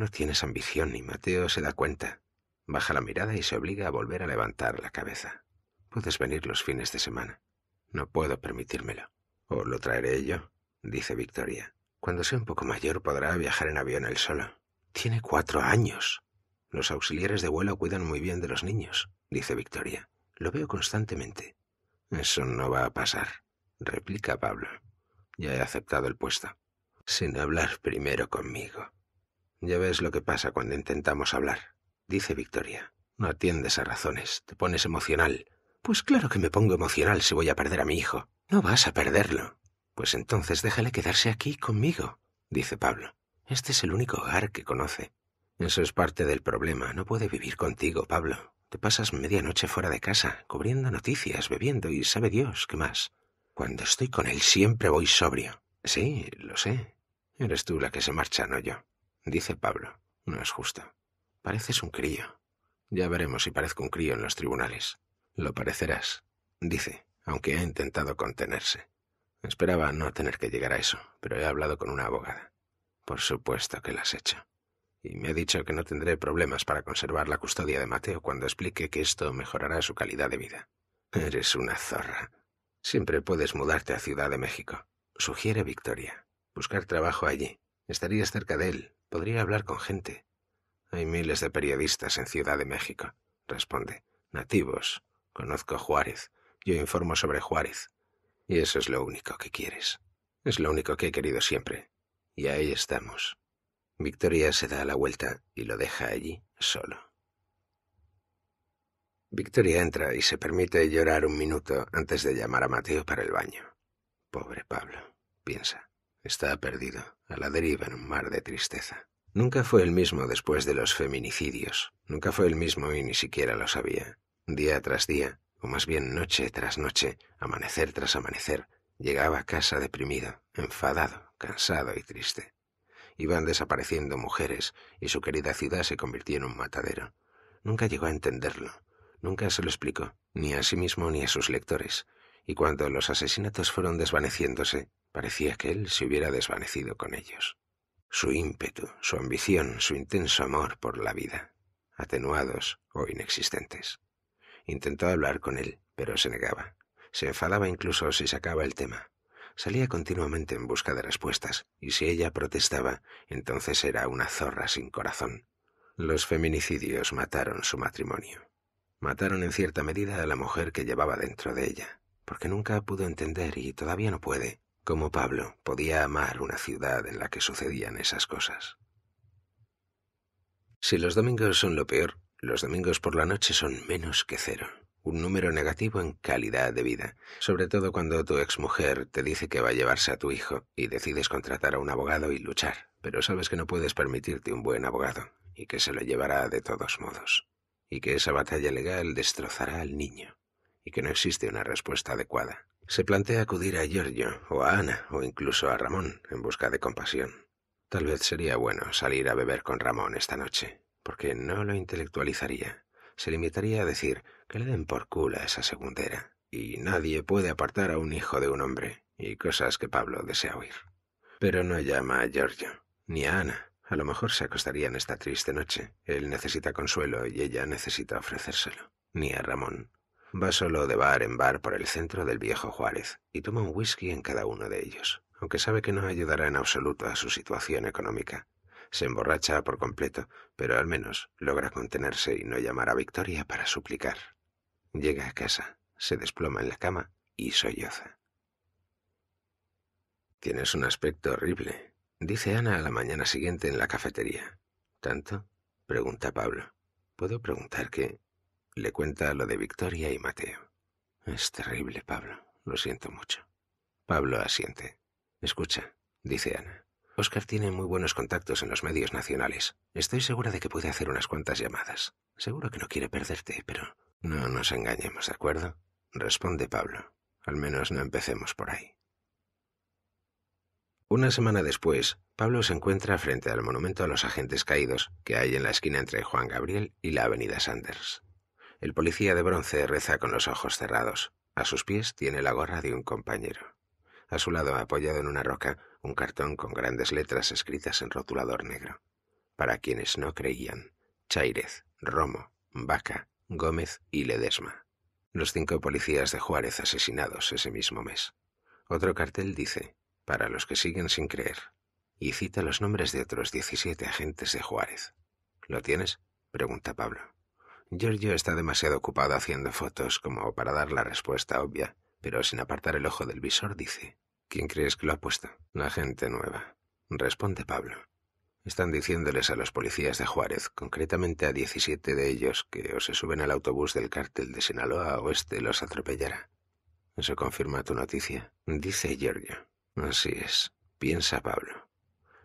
Speaker 1: No tienes ambición y Mateo se da cuenta. Baja la mirada y se obliga a volver a levantar la cabeza. Puedes venir los fines de semana. No puedo permitírmelo. O lo traeré yo, dice Victoria. Cuando sea un poco mayor podrá viajar en avión él solo. Tiene cuatro años. Los auxiliares de vuelo cuidan muy bien de los niños, dice Victoria. Lo veo constantemente. Eso no va a pasar, replica Pablo. Ya he aceptado el puesto. Sin hablar primero conmigo. Ya ves lo que pasa cuando intentamos hablar, dice Victoria. No atiendes a razones, te pones emocional. Pues claro que me pongo emocional si voy a perder a mi hijo. No vas a perderlo. Pues entonces déjale quedarse aquí conmigo, dice Pablo. Este es el único hogar que conoce. Eso es parte del problema. No puede vivir contigo, Pablo. Te pasas medianoche fuera de casa, cubriendo noticias, bebiendo y sabe Dios qué más. Cuando estoy con él siempre voy sobrio. Sí, lo sé. Eres tú la que se marcha, no yo dice Pablo. No es justo. Pareces un crío. Ya veremos si parezco un crío en los tribunales. Lo parecerás, dice, aunque ha intentado contenerse. Esperaba no tener que llegar a eso, pero he hablado con una abogada. Por supuesto que la has hecho. Y me ha dicho que no tendré problemas para conservar la custodia de Mateo cuando explique que esto mejorará su calidad de vida. Eres una zorra. Siempre puedes mudarte a Ciudad de México. Sugiere Victoria. Buscar trabajo allí. Estarías cerca de él, Podría hablar con gente. Hay miles de periodistas en Ciudad de México, responde. Nativos. Conozco Juárez. Yo informo sobre Juárez. Y eso es lo único que quieres. Es lo único que he querido siempre. Y ahí estamos. Victoria se da la vuelta y lo deja allí, solo. Victoria entra y se permite llorar un minuto antes de llamar a Mateo para el baño. Pobre Pablo, piensa. Está perdido, a la deriva en un mar de tristeza. Nunca fue el mismo después de los feminicidios. Nunca fue el mismo y ni siquiera lo sabía. Día tras día, o más bien noche tras noche, amanecer tras amanecer, llegaba a casa deprimido, enfadado, cansado y triste. Iban desapareciendo mujeres y su querida ciudad se convirtió en un matadero. Nunca llegó a entenderlo. Nunca se lo explicó, ni a sí mismo ni a sus lectores. Y cuando los asesinatos fueron desvaneciéndose, Parecía que él se hubiera desvanecido con ellos. Su ímpetu, su ambición, su intenso amor por la vida, atenuados o inexistentes. Intentó hablar con él, pero se negaba. Se enfadaba incluso si sacaba el tema. Salía continuamente en busca de respuestas, y si ella protestaba, entonces era una zorra sin corazón. Los feminicidios mataron su matrimonio. Mataron en cierta medida a la mujer que llevaba dentro de ella, porque nunca pudo entender y todavía no puede como Pablo, podía amar una ciudad en la que sucedían esas cosas. Si los domingos son lo peor, los domingos por la noche son menos que cero, un número negativo en calidad de vida, sobre todo cuando tu exmujer te dice que va a llevarse a tu hijo y decides contratar a un abogado y luchar, pero sabes que no puedes permitirte un buen abogado y que se lo llevará de todos modos, y que esa batalla legal destrozará al niño, y que no existe una respuesta adecuada, se plantea acudir a Giorgio, o a Ana, o incluso a Ramón, en busca de compasión. Tal vez sería bueno salir a beber con Ramón esta noche, porque no lo intelectualizaría. Se limitaría a decir que le den por culo a esa segundera. Y nadie puede apartar a un hijo de un hombre, y cosas que Pablo desea oír. Pero no llama a Giorgio, ni a Ana. A lo mejor se acostarían esta triste noche. Él necesita consuelo y ella necesita ofrecérselo. Ni a Ramón, Va solo de bar en bar por el centro del viejo Juárez y toma un whisky en cada uno de ellos, aunque sabe que no ayudará en absoluto a su situación económica. Se emborracha por completo, pero al menos logra contenerse y no llamar a Victoria para suplicar. Llega a casa, se desploma en la cama y solloza. Tienes un aspecto horrible, dice Ana a la mañana siguiente en la cafetería. ¿Tanto? pregunta Pablo. ¿Puedo preguntar qué? Le cuenta lo de Victoria y Mateo. Es terrible, Pablo. Lo siento mucho. Pablo asiente. Escucha, dice Ana. Oscar tiene muy buenos contactos en los medios nacionales. Estoy segura de que puede hacer unas cuantas llamadas. Seguro que no quiere perderte, pero... No nos engañemos, ¿de acuerdo? Responde Pablo. Al menos no empecemos por ahí. Una semana después, Pablo se encuentra frente al monumento a los agentes caídos que hay en la esquina entre Juan Gabriel y la avenida Sanders. El policía de bronce reza con los ojos cerrados. A sus pies tiene la gorra de un compañero. A su lado, apoyado en una roca, un cartón con grandes letras escritas en rotulador negro. Para quienes no creían, Chairez, Romo, Vaca, Gómez y Ledesma. Los cinco policías de Juárez asesinados ese mismo mes. Otro cartel dice, para los que siguen sin creer, y cita los nombres de otros 17 agentes de Juárez. ¿Lo tienes? pregunta Pablo. Giorgio está demasiado ocupado haciendo fotos como para dar la respuesta obvia, pero sin apartar el ojo del visor dice, ¿Quién crees que lo ha puesto? La gente nueva. Responde Pablo. Están diciéndoles a los policías de Juárez, concretamente a 17 de ellos, que o se suben al autobús del cártel de Sinaloa o este los atropellará. Eso confirma tu noticia, dice Giorgio. Así es, piensa Pablo.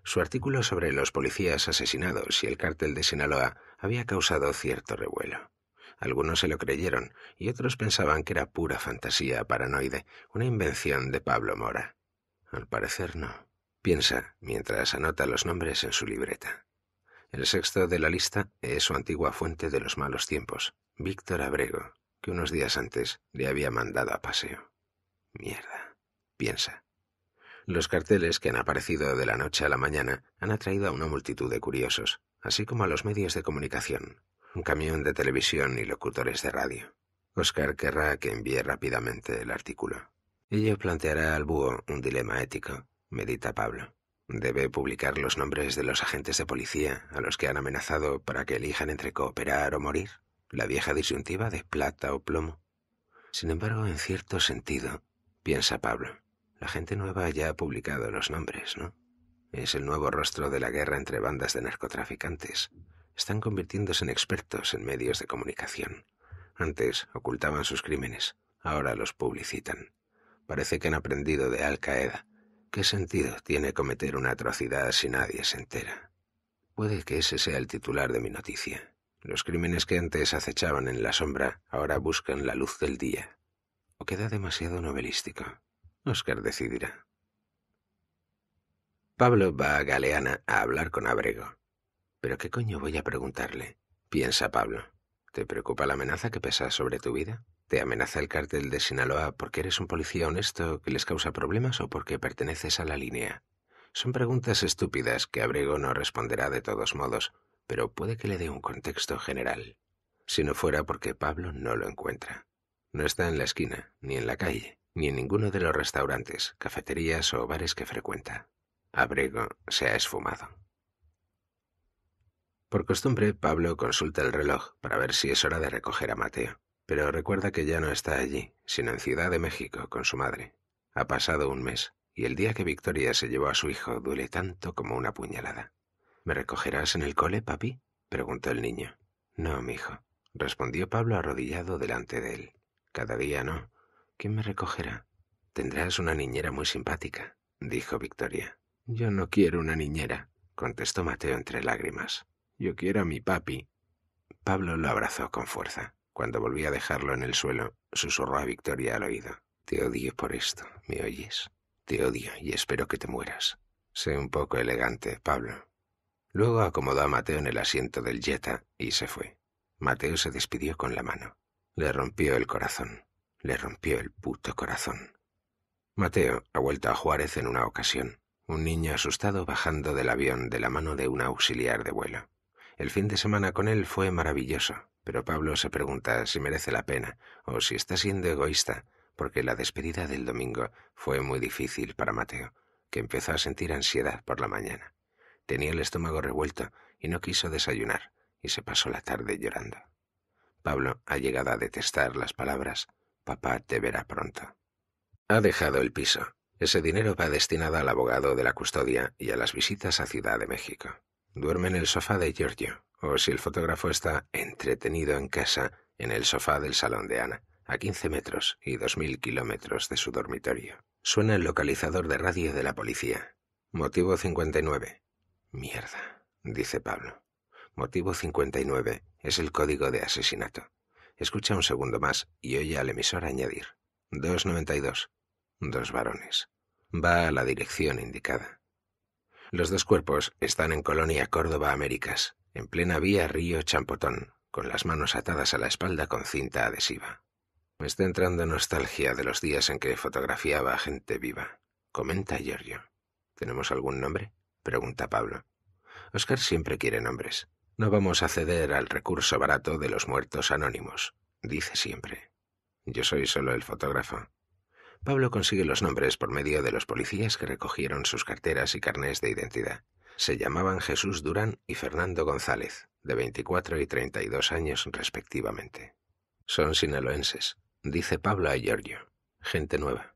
Speaker 1: Su artículo sobre los policías asesinados y el cártel de Sinaloa había causado cierto revuelo. Algunos se lo creyeron y otros pensaban que era pura fantasía paranoide, una invención de Pablo Mora. Al parecer no. Piensa mientras anota los nombres en su libreta. El sexto de la lista es su antigua fuente de los malos tiempos, Víctor Abrego, que unos días antes le había mandado a paseo. Mierda, piensa. Los carteles que han aparecido de la noche a la mañana han atraído a una multitud de curiosos, así como a los medios de comunicación, un camión de televisión y locutores de radio. Oscar querrá que envíe rápidamente el artículo. Ello planteará al búho un dilema ético, medita Pablo. Debe publicar los nombres de los agentes de policía a los que han amenazado para que elijan entre cooperar o morir, la vieja disyuntiva de plata o plomo. Sin embargo, en cierto sentido, piensa Pablo, la gente nueva ya ha publicado los nombres, ¿no? Es el nuevo rostro de la guerra entre bandas de narcotraficantes. Están convirtiéndose en expertos en medios de comunicación. Antes ocultaban sus crímenes, ahora los publicitan. Parece que han aprendido de Al Qaeda. ¿Qué sentido tiene cometer una atrocidad si nadie se entera? Puede que ese sea el titular de mi noticia. Los crímenes que antes acechaban en la sombra ahora buscan la luz del día. O queda demasiado novelístico. Oscar decidirá. Pablo va a Galeana a hablar con Abrego. ¿Pero qué coño voy a preguntarle? Piensa Pablo. ¿Te preocupa la amenaza que pesa sobre tu vida? ¿Te amenaza el cártel de Sinaloa porque eres un policía honesto que les causa problemas o porque perteneces a la línea? Son preguntas estúpidas que Abrego no responderá de todos modos, pero puede que le dé un contexto general. Si no fuera porque Pablo no lo encuentra. No está en la esquina, ni en la calle ni en ninguno de los restaurantes, cafeterías o bares que frecuenta. Abrego se ha esfumado. Por costumbre, Pablo consulta el reloj para ver si es hora de recoger a Mateo, pero recuerda que ya no está allí, sino en Ciudad de México con su madre. Ha pasado un mes, y el día que Victoria se llevó a su hijo duele tanto como una puñalada. ¿Me recogerás en el cole, papi? preguntó el niño. No, mi hijo, respondió Pablo arrodillado delante de él. Cada día no, ¿Quién me recogerá? Tendrás una niñera muy simpática, dijo Victoria. Yo no quiero una niñera, contestó Mateo entre lágrimas. Yo quiero a mi papi. Pablo lo abrazó con fuerza. Cuando volvió a dejarlo en el suelo, susurró a Victoria al oído. Te odio por esto, ¿me oyes? Te odio y espero que te mueras. Sé un poco elegante, Pablo. Luego acomodó a Mateo en el asiento del Jetta y se fue. Mateo se despidió con la mano. Le rompió el corazón. Le rompió el puto corazón. Mateo ha vuelto a Juárez en una ocasión. Un niño asustado bajando del avión de la mano de un auxiliar de vuelo. El fin de semana con él fue maravilloso, pero Pablo se pregunta si merece la pena o si está siendo egoísta, porque la despedida del domingo fue muy difícil para Mateo, que empezó a sentir ansiedad por la mañana. Tenía el estómago revuelto y no quiso desayunar, y se pasó la tarde llorando. Pablo ha llegado a detestar las palabras Papá te verá pronto. Ha dejado el piso. Ese dinero va destinado al abogado de la custodia y a las visitas a Ciudad de México. Duerme en el sofá de Giorgio, o si el fotógrafo está entretenido en casa, en el sofá del salón de Ana, a 15 metros y 2.000 kilómetros de su dormitorio. Suena el localizador de radio de la policía. Motivo 59. Mierda, dice Pablo. Motivo 59 es el código de asesinato. Escucha un segundo más y oye al emisor añadir. 292. Dos varones. Va a la dirección indicada. Los dos cuerpos están en Colonia Córdoba Américas, en plena vía Río Champotón, con las manos atadas a la espalda con cinta adhesiva. Me está entrando nostalgia de los días en que fotografiaba a gente viva, comenta Giorgio. ¿Tenemos algún nombre? pregunta Pablo. Oscar siempre quiere nombres. No vamos a ceder al recurso barato de los muertos anónimos, dice siempre. Yo soy solo el fotógrafo. Pablo consigue los nombres por medio de los policías que recogieron sus carteras y carnés de identidad. Se llamaban Jesús Durán y Fernando González, de 24 y 32 años respectivamente. Son sinaloenses, dice Pablo a Giorgio. Gente nueva.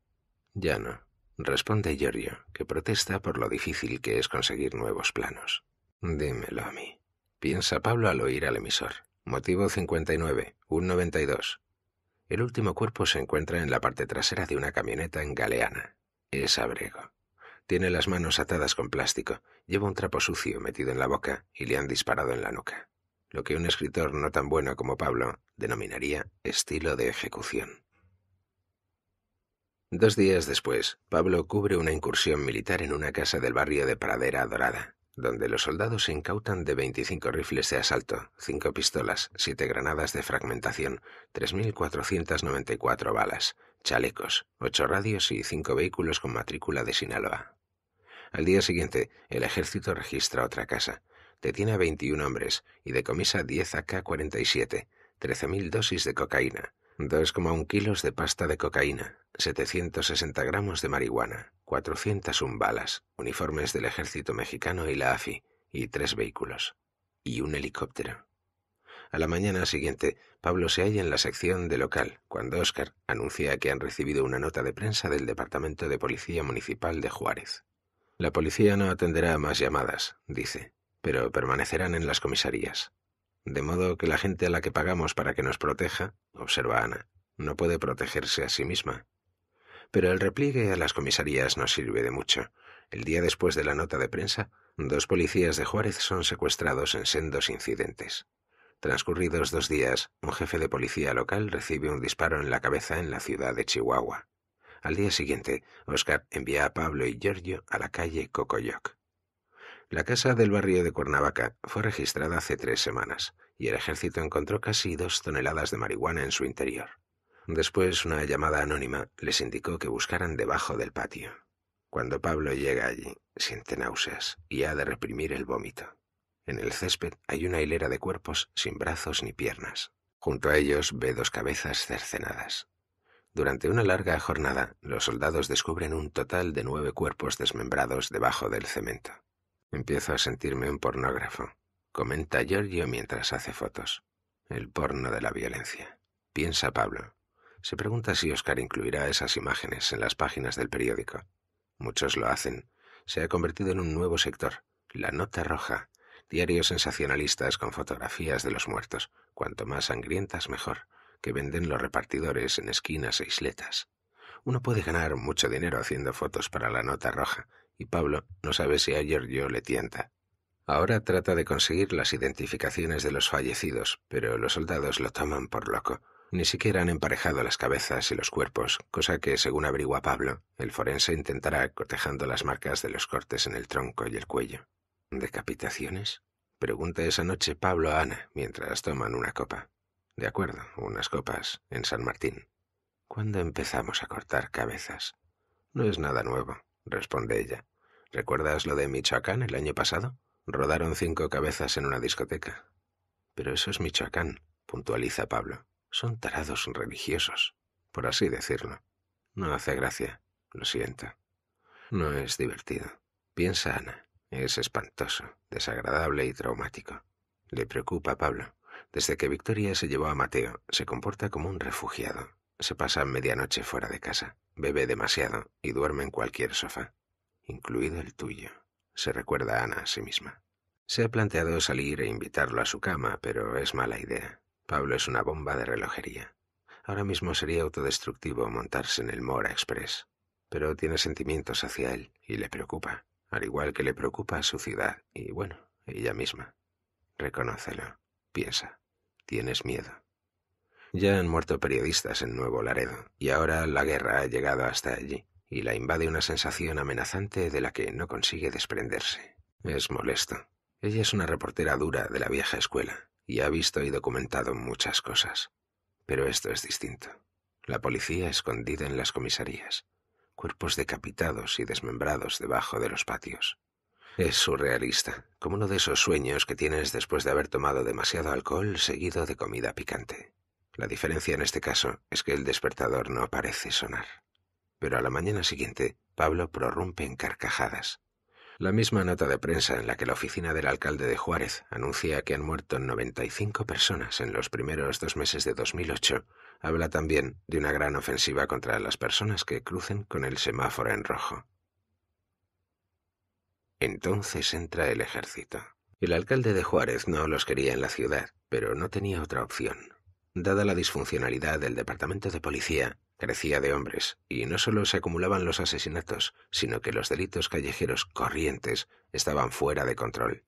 Speaker 1: Ya no, responde Giorgio, que protesta por lo difícil que es conseguir nuevos planos. Dímelo a mí piensa Pablo al oír al emisor. Motivo 59, 192. El último cuerpo se encuentra en la parte trasera de una camioneta en Galeana. Es abrego. Tiene las manos atadas con plástico, lleva un trapo sucio metido en la boca y le han disparado en la nuca. Lo que un escritor no tan bueno como Pablo denominaría estilo de ejecución. Dos días después, Pablo cubre una incursión militar en una casa del barrio de Pradera Dorada donde los soldados incautan de 25 rifles de asalto, 5 pistolas, 7 granadas de fragmentación, 3.494 balas, chalecos, 8 radios y 5 vehículos con matrícula de Sinaloa. Al día siguiente, el ejército registra otra casa, detiene a 21 hombres y decomisa 10 AK-47, 13.000 dosis de cocaína, 2,1 kilos de pasta de cocaína, 760 gramos de marihuana, 401 balas, uniformes del ejército mexicano y la AFI, y tres vehículos, y un helicóptero. A la mañana siguiente, Pablo se halla en la sección de local, cuando Oscar anuncia que han recibido una nota de prensa del Departamento de Policía Municipal de Juárez. La policía no atenderá a más llamadas, dice, pero permanecerán en las comisarías. De modo que la gente a la que pagamos para que nos proteja, observa Ana, no puede protegerse a sí misma. Pero el repliegue a las comisarías no sirve de mucho. El día después de la nota de prensa, dos policías de Juárez son secuestrados en sendos incidentes. Transcurridos dos días, un jefe de policía local recibe un disparo en la cabeza en la ciudad de Chihuahua. Al día siguiente, Oscar envía a Pablo y Giorgio a la calle Cocoyoc. La casa del barrio de Cuernavaca fue registrada hace tres semanas y el ejército encontró casi dos toneladas de marihuana en su interior. Después, una llamada anónima les indicó que buscaran debajo del patio. Cuando Pablo llega allí, siente náuseas y ha de reprimir el vómito. En el césped hay una hilera de cuerpos sin brazos ni piernas. Junto a ellos ve dos cabezas cercenadas. Durante una larga jornada, los soldados descubren un total de nueve cuerpos desmembrados debajo del cemento. Empiezo a sentirme un pornógrafo, comenta Giorgio mientras hace fotos. El porno de la violencia. Piensa Pablo. Se pregunta si Oscar incluirá esas imágenes en las páginas del periódico. Muchos lo hacen. Se ha convertido en un nuevo sector, la nota roja, diarios sensacionalistas con fotografías de los muertos, cuanto más sangrientas mejor, que venden los repartidores en esquinas e isletas. Uno puede ganar mucho dinero haciendo fotos para la nota roja, y Pablo no sabe si ayer yo le tienta. Ahora trata de conseguir las identificaciones de los fallecidos, pero los soldados lo toman por loco. Ni siquiera han emparejado las cabezas y los cuerpos, cosa que, según averigua Pablo, el forense intentará cotejando las marcas de los cortes en el tronco y el cuello. ¿Decapitaciones? Pregunta esa noche Pablo a Ana mientras toman una copa. De acuerdo, unas copas en San Martín. ¿Cuándo empezamos a cortar cabezas? No es nada nuevo responde ella. ¿Recuerdas lo de Michoacán el año pasado? Rodaron cinco cabezas en una discoteca. Pero eso es Michoacán, puntualiza Pablo. Son tarados religiosos, por así decirlo. No hace gracia, lo siento. No es divertido. Piensa Ana. Es espantoso, desagradable y traumático. Le preocupa Pablo. Desde que Victoria se llevó a Mateo, se comporta como un refugiado. Se pasa medianoche fuera de casa. Bebe demasiado y duerme en cualquier sofá, incluido el tuyo, se recuerda Ana a sí misma. Se ha planteado salir e invitarlo a su cama, pero es mala idea. Pablo es una bomba de relojería. Ahora mismo sería autodestructivo montarse en el Mora Express, pero tiene sentimientos hacia él y le preocupa, al igual que le preocupa a su ciudad y, bueno, ella misma. Reconócelo, piensa, tienes miedo. Ya han muerto periodistas en Nuevo Laredo, y ahora la guerra ha llegado hasta allí, y la invade una sensación amenazante de la que no consigue desprenderse. Es molesto. Ella es una reportera dura de la vieja escuela, y ha visto y documentado muchas cosas. Pero esto es distinto. La policía escondida en las comisarías, cuerpos decapitados y desmembrados debajo de los patios. Es surrealista, como uno de esos sueños que tienes después de haber tomado demasiado alcohol seguido de comida picante. La diferencia en este caso es que el despertador no parece sonar. Pero a la mañana siguiente, Pablo prorrumpe en carcajadas. La misma nota de prensa en la que la oficina del alcalde de Juárez anuncia que han muerto 95 personas en los primeros dos meses de 2008 habla también de una gran ofensiva contra las personas que crucen con el semáforo en rojo. Entonces entra el ejército. El alcalde de Juárez no los quería en la ciudad, pero no tenía otra opción dada la disfuncionalidad del departamento de policía, crecía de hombres, y no solo se acumulaban los asesinatos, sino que los delitos callejeros corrientes estaban fuera de control.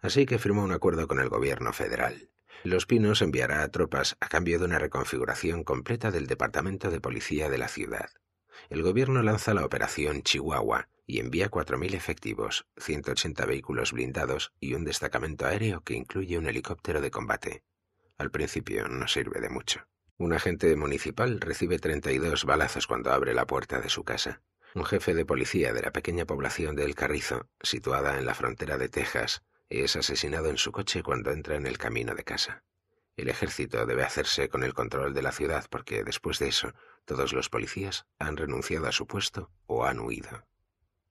Speaker 1: Así que firmó un acuerdo con el gobierno federal. Los Pinos enviará tropas a cambio de una reconfiguración completa del departamento de policía de la ciudad. El gobierno lanza la operación Chihuahua y envía 4.000 efectivos, 180 vehículos blindados y un destacamento aéreo que incluye un helicóptero de combate. Al principio no sirve de mucho. Un agente municipal recibe 32 balazos cuando abre la puerta de su casa. Un jefe de policía de la pequeña población de El Carrizo, situada en la frontera de Texas, es asesinado en su coche cuando entra en el camino de casa. El ejército debe hacerse con el control de la ciudad porque después de eso todos los policías han renunciado a su puesto o han huido.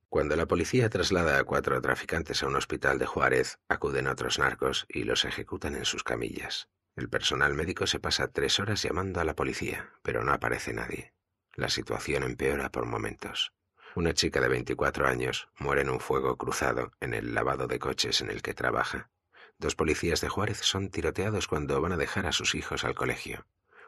Speaker 1: Cuando la policía traslada a cuatro traficantes a un hospital de Juárez, acuden otros narcos y los ejecutan en sus camillas. El personal médico se pasa tres horas llamando a la policía, pero no aparece nadie. La situación empeora por momentos. Una chica de 24 años muere en un fuego cruzado en el lavado de coches en el que trabaja. Dos policías de Juárez son tiroteados cuando van a dejar a sus hijos al colegio.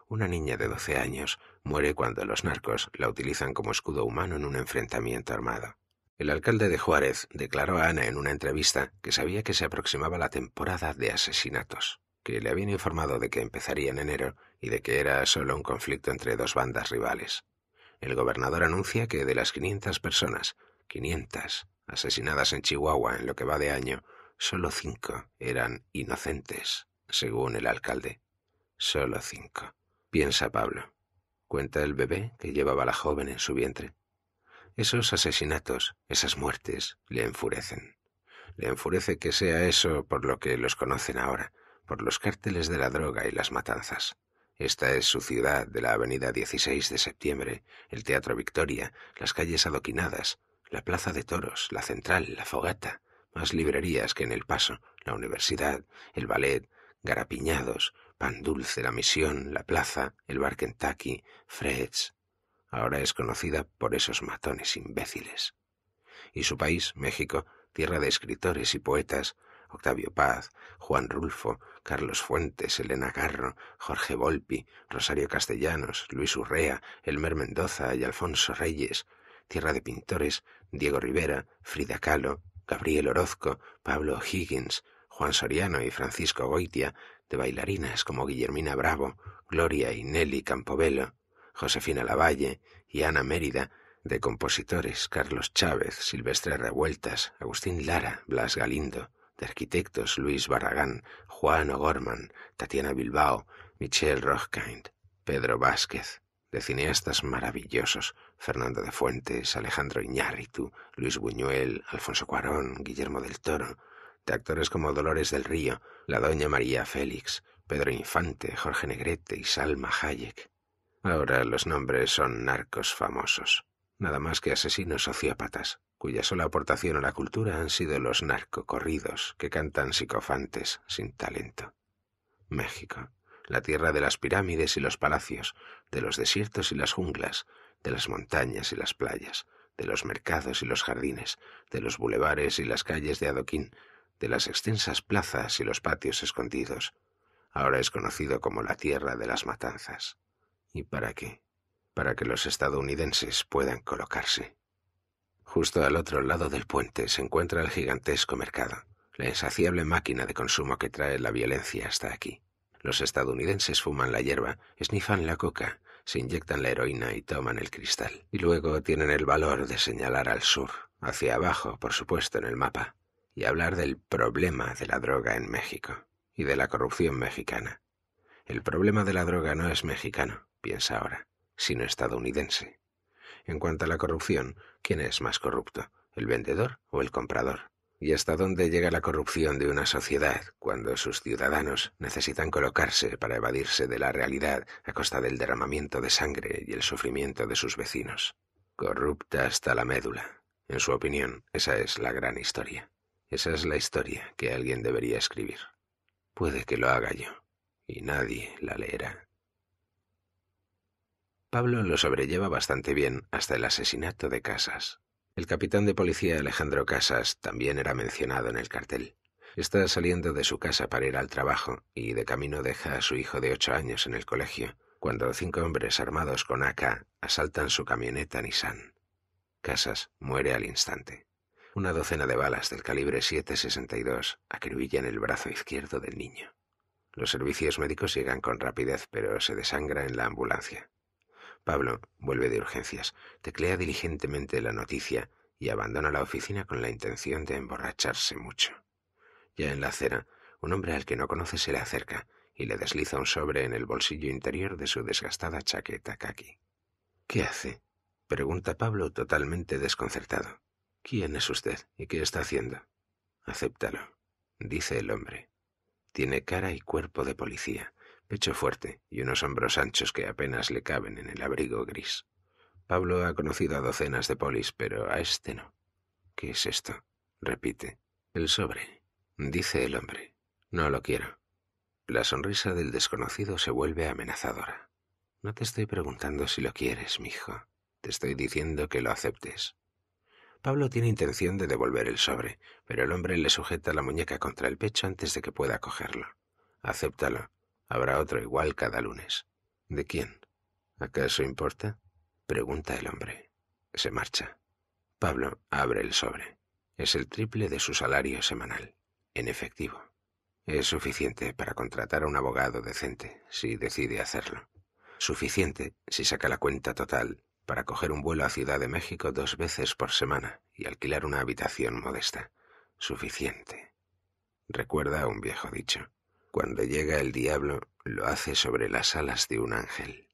Speaker 1: Una niña de 12 años muere cuando los narcos la utilizan como escudo humano en un enfrentamiento armado. El alcalde de Juárez declaró a Ana en una entrevista que sabía que se aproximaba la temporada de asesinatos que le habían informado de que empezaría en enero y de que era solo un conflicto entre dos bandas rivales. El gobernador anuncia que de las 500 personas, 500 asesinadas en Chihuahua en lo que va de año, solo cinco eran inocentes, según el alcalde. Solo cinco, piensa Pablo. Cuenta el bebé que llevaba la joven en su vientre. Esos asesinatos, esas muertes, le enfurecen. Le enfurece que sea eso por lo que los conocen ahora, por los cárteles de la droga y las matanzas. Esta es su ciudad de la avenida 16 de septiembre, el Teatro Victoria, las calles adoquinadas, la Plaza de Toros, la Central, la Fogata, más librerías que en El Paso, la Universidad, el Ballet, Garapiñados, Pan Dulce, La Misión, La Plaza, el Bar Kentucky, Freds. Ahora es conocida por esos matones imbéciles. Y su país, México, tierra de escritores y poetas, Octavio Paz, Juan Rulfo, Carlos Fuentes, Elena Garro, Jorge Volpi, Rosario Castellanos, Luis Urrea, Elmer Mendoza y Alfonso Reyes, Tierra de Pintores, Diego Rivera, Frida Kahlo, Gabriel Orozco, Pablo Higgins, Juan Soriano y Francisco Goitia, de bailarinas como Guillermina Bravo, Gloria y Nelly Campobello, Josefina Lavalle y Ana Mérida, de compositores Carlos Chávez, Silvestre Revueltas, Agustín Lara, Blas Galindo, arquitectos Luis Barragán, Juan O'Gorman, Tatiana Bilbao, Michel Rochkind, Pedro Vázquez, de cineastas maravillosos, Fernando de Fuentes, Alejandro Iñárritu, Luis Buñuel, Alfonso Cuarón, Guillermo del Toro, de actores como Dolores del Río, la doña María Félix, Pedro Infante, Jorge Negrete y Salma Hayek. Ahora los nombres son narcos famosos, nada más que asesinos sociópatas, cuya sola aportación a la cultura han sido los narcocorridos que cantan psicofantes sin talento. México, la tierra de las pirámides y los palacios, de los desiertos y las junglas, de las montañas y las playas, de los mercados y los jardines, de los bulevares y las calles de adoquín, de las extensas plazas y los patios escondidos. Ahora es conocido como la tierra de las matanzas. ¿Y para qué? Para que los estadounidenses puedan colocarse Justo al otro lado del puente se encuentra el gigantesco mercado, la insaciable máquina de consumo que trae la violencia hasta aquí. Los estadounidenses fuman la hierba, esnifan la coca, se inyectan la heroína y toman el cristal. Y luego tienen el valor de señalar al sur, hacia abajo, por supuesto, en el mapa, y hablar del problema de la droga en México y de la corrupción mexicana. El problema de la droga no es mexicano, piensa ahora, sino estadounidense. En cuanto a la corrupción, ¿Quién es más corrupto, el vendedor o el comprador? ¿Y hasta dónde llega la corrupción de una sociedad cuando sus ciudadanos necesitan colocarse para evadirse de la realidad a costa del derramamiento de sangre y el sufrimiento de sus vecinos? Corrupta hasta la médula. En su opinión, esa es la gran historia. Esa es la historia que alguien debería escribir. Puede que lo haga yo, y nadie la leerá. Pablo lo sobrelleva bastante bien hasta el asesinato de Casas. El capitán de policía Alejandro Casas también era mencionado en el cartel. Está saliendo de su casa para ir al trabajo y de camino deja a su hijo de ocho años en el colegio, cuando cinco hombres armados con AK asaltan su camioneta Nissan. Casas muere al instante. Una docena de balas del calibre 7.62 acribillan el brazo izquierdo del niño. Los servicios médicos llegan con rapidez, pero se desangra en la ambulancia. Pablo vuelve de urgencias, teclea diligentemente la noticia y abandona la oficina con la intención de emborracharse mucho. Ya en la acera, un hombre al que no conoce se le acerca y le desliza un sobre en el bolsillo interior de su desgastada chaqueta kaki. ¿Qué hace? pregunta Pablo totalmente desconcertado. ¿Quién es usted y qué está haciendo? Acéptalo, dice el hombre. Tiene cara y cuerpo de policía, pecho fuerte y unos hombros anchos que apenas le caben en el abrigo gris. Pablo ha conocido a docenas de polis, pero a este no. ¿Qué es esto? repite. El sobre, dice el hombre. No lo quiero. La sonrisa del desconocido se vuelve amenazadora. No te estoy preguntando si lo quieres, mijo. Te estoy diciendo que lo aceptes. Pablo tiene intención de devolver el sobre, pero el hombre le sujeta la muñeca contra el pecho antes de que pueda cogerlo. Acéptalo, Habrá otro igual cada lunes. ¿De quién? ¿Acaso importa? Pregunta el hombre. Se marcha. Pablo abre el sobre. Es el triple de su salario semanal, en efectivo. Es suficiente para contratar a un abogado decente, si decide hacerlo. Suficiente si saca la cuenta total para coger un vuelo a Ciudad de México dos veces por semana y alquilar una habitación modesta. Suficiente. Recuerda un viejo dicho. Cuando llega el diablo, lo hace sobre las alas de un ángel.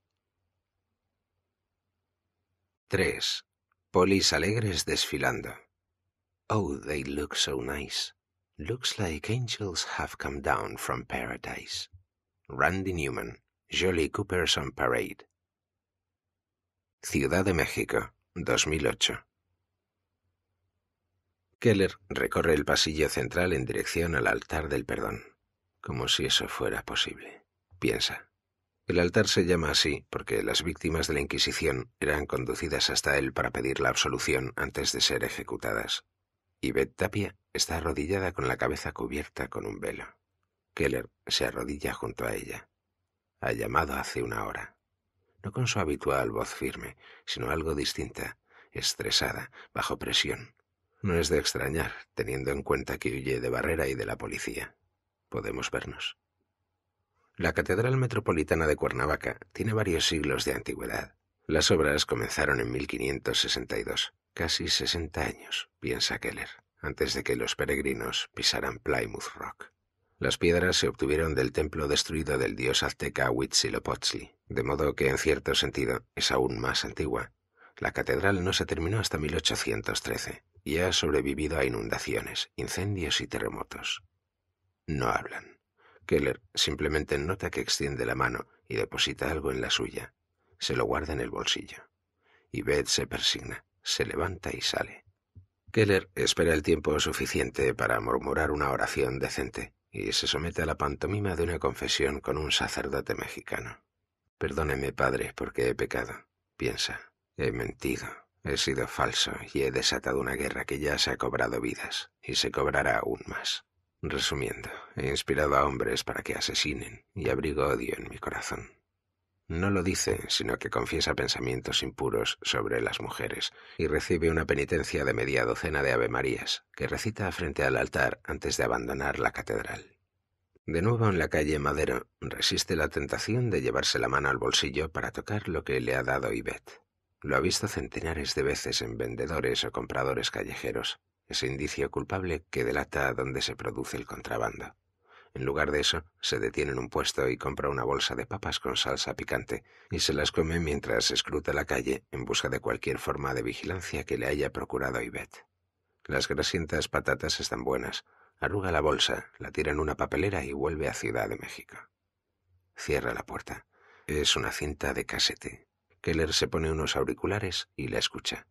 Speaker 1: 3. Polis alegres desfilando. Oh, they look so nice. Looks like angels have come down from paradise. Randy Newman, Jolly Cooper's on Parade. Ciudad de México, 2008. Keller recorre el pasillo central en dirección al altar del perdón como si eso fuera posible. Piensa. El altar se llama así porque las víctimas de la Inquisición eran conducidas hasta él para pedir la absolución antes de ser ejecutadas. Y Bet Tapia está arrodillada con la cabeza cubierta con un velo. Keller se arrodilla junto a ella. Ha llamado hace una hora. No con su habitual voz firme, sino algo distinta, estresada, bajo presión. No es de extrañar, teniendo en cuenta que huye de Barrera y de la policía podemos vernos. La Catedral Metropolitana de Cuernavaca tiene varios siglos de antigüedad. Las obras comenzaron en 1562, casi 60 años, piensa Keller, antes de que los peregrinos pisaran Plymouth Rock. Las piedras se obtuvieron del templo destruido del dios azteca Huitzilopochtli, de modo que en cierto sentido es aún más antigua. La catedral no se terminó hasta 1813 y ha sobrevivido a inundaciones, incendios y terremotos. No hablan. Keller simplemente nota que extiende la mano y deposita algo en la suya. Se lo guarda en el bolsillo. Y Beth se persigna, se levanta y sale. Keller espera el tiempo suficiente para murmurar una oración decente y se somete a la pantomima de una confesión con un sacerdote mexicano. Perdóneme, padre, porque he pecado, piensa. He mentido, he sido falso y he desatado una guerra que ya se ha cobrado vidas y se cobrará aún más. Resumiendo, he inspirado a hombres para que asesinen y abrigo odio en mi corazón. No lo dice, sino que confiesa pensamientos impuros sobre las mujeres y recibe una penitencia de media docena de avemarías que recita frente al altar antes de abandonar la catedral. De nuevo en la calle Madero, resiste la tentación de llevarse la mano al bolsillo para tocar lo que le ha dado Ivette. Lo ha visto centenares de veces en vendedores o compradores callejeros, ese indicio culpable que delata a dónde se produce el contrabando. En lugar de eso, se detiene en un puesto y compra una bolsa de papas con salsa picante y se las come mientras escruta la calle en busca de cualquier forma de vigilancia que le haya procurado Ivette. Las grasientas patatas están buenas. Arruga la bolsa, la tira en una papelera y vuelve a Ciudad de México. Cierra la puerta. Es una cinta de casete. Keller se pone unos auriculares y la escucha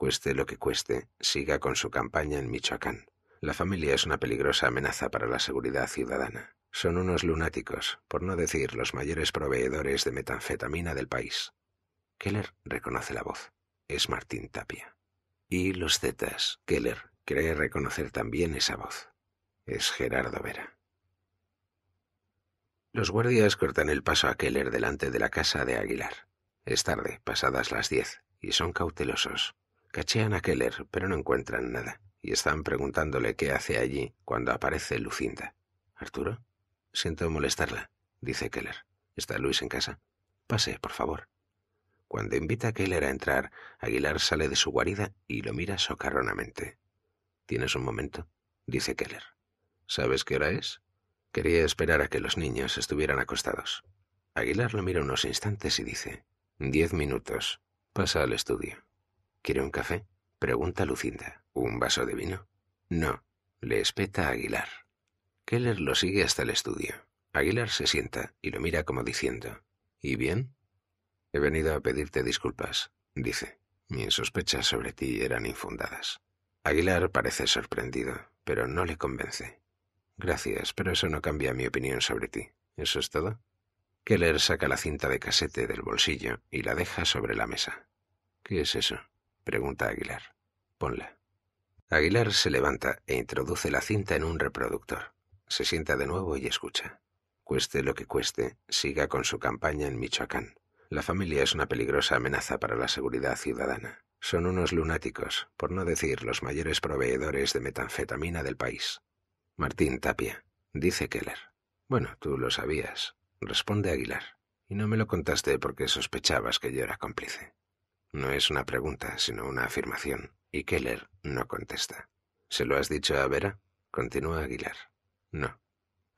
Speaker 1: cueste lo que cueste, siga con su campaña en Michoacán. La familia es una peligrosa amenaza para la seguridad ciudadana. Son unos lunáticos, por no decir los mayores proveedores de metanfetamina del país. Keller reconoce la voz. Es Martín Tapia. Y los Zetas. Keller cree reconocer también esa voz. Es Gerardo Vera. Los guardias cortan el paso a Keller delante de la casa de Aguilar. Es tarde, pasadas las diez, y son cautelosos. Cachean a Keller, pero no encuentran nada, y están preguntándole qué hace allí cuando aparece Lucinda. ¿Arturo? Siento molestarla, dice Keller. ¿Está Luis en casa? Pase, por favor. Cuando invita a Keller a entrar, Aguilar sale de su guarida y lo mira socarronamente. ¿Tienes un momento? dice Keller. ¿Sabes qué hora es? Quería esperar a que los niños estuvieran acostados. Aguilar lo mira unos instantes y dice, Diez minutos. Pasa al estudio. ¿Quiere un café? Pregunta Lucinda. ¿Un vaso de vino? No, le espeta Aguilar. Keller lo sigue hasta el estudio. Aguilar se sienta y lo mira como diciendo, ¿Y bien? He venido a pedirte disculpas, dice. Mis sospechas sobre ti eran infundadas. Aguilar parece sorprendido, pero no le convence. Gracias, pero eso no cambia mi opinión sobre ti. ¿Eso es todo? Keller saca la cinta de casete del bolsillo y la deja sobre la mesa. ¿Qué es eso? Pregunta Aguilar. Ponla. Aguilar se levanta e introduce la cinta en un reproductor. Se sienta de nuevo y escucha. Cueste lo que cueste, siga con su campaña en Michoacán. La familia es una peligrosa amenaza para la seguridad ciudadana. Son unos lunáticos, por no decir los mayores proveedores de metanfetamina del país. Martín Tapia, dice Keller. Bueno, tú lo sabías, responde Aguilar. Y no me lo contaste porque sospechabas que yo era cómplice. No es una pregunta, sino una afirmación, y Keller no contesta. ¿Se lo has dicho a Vera? Continúa Aguilar. No.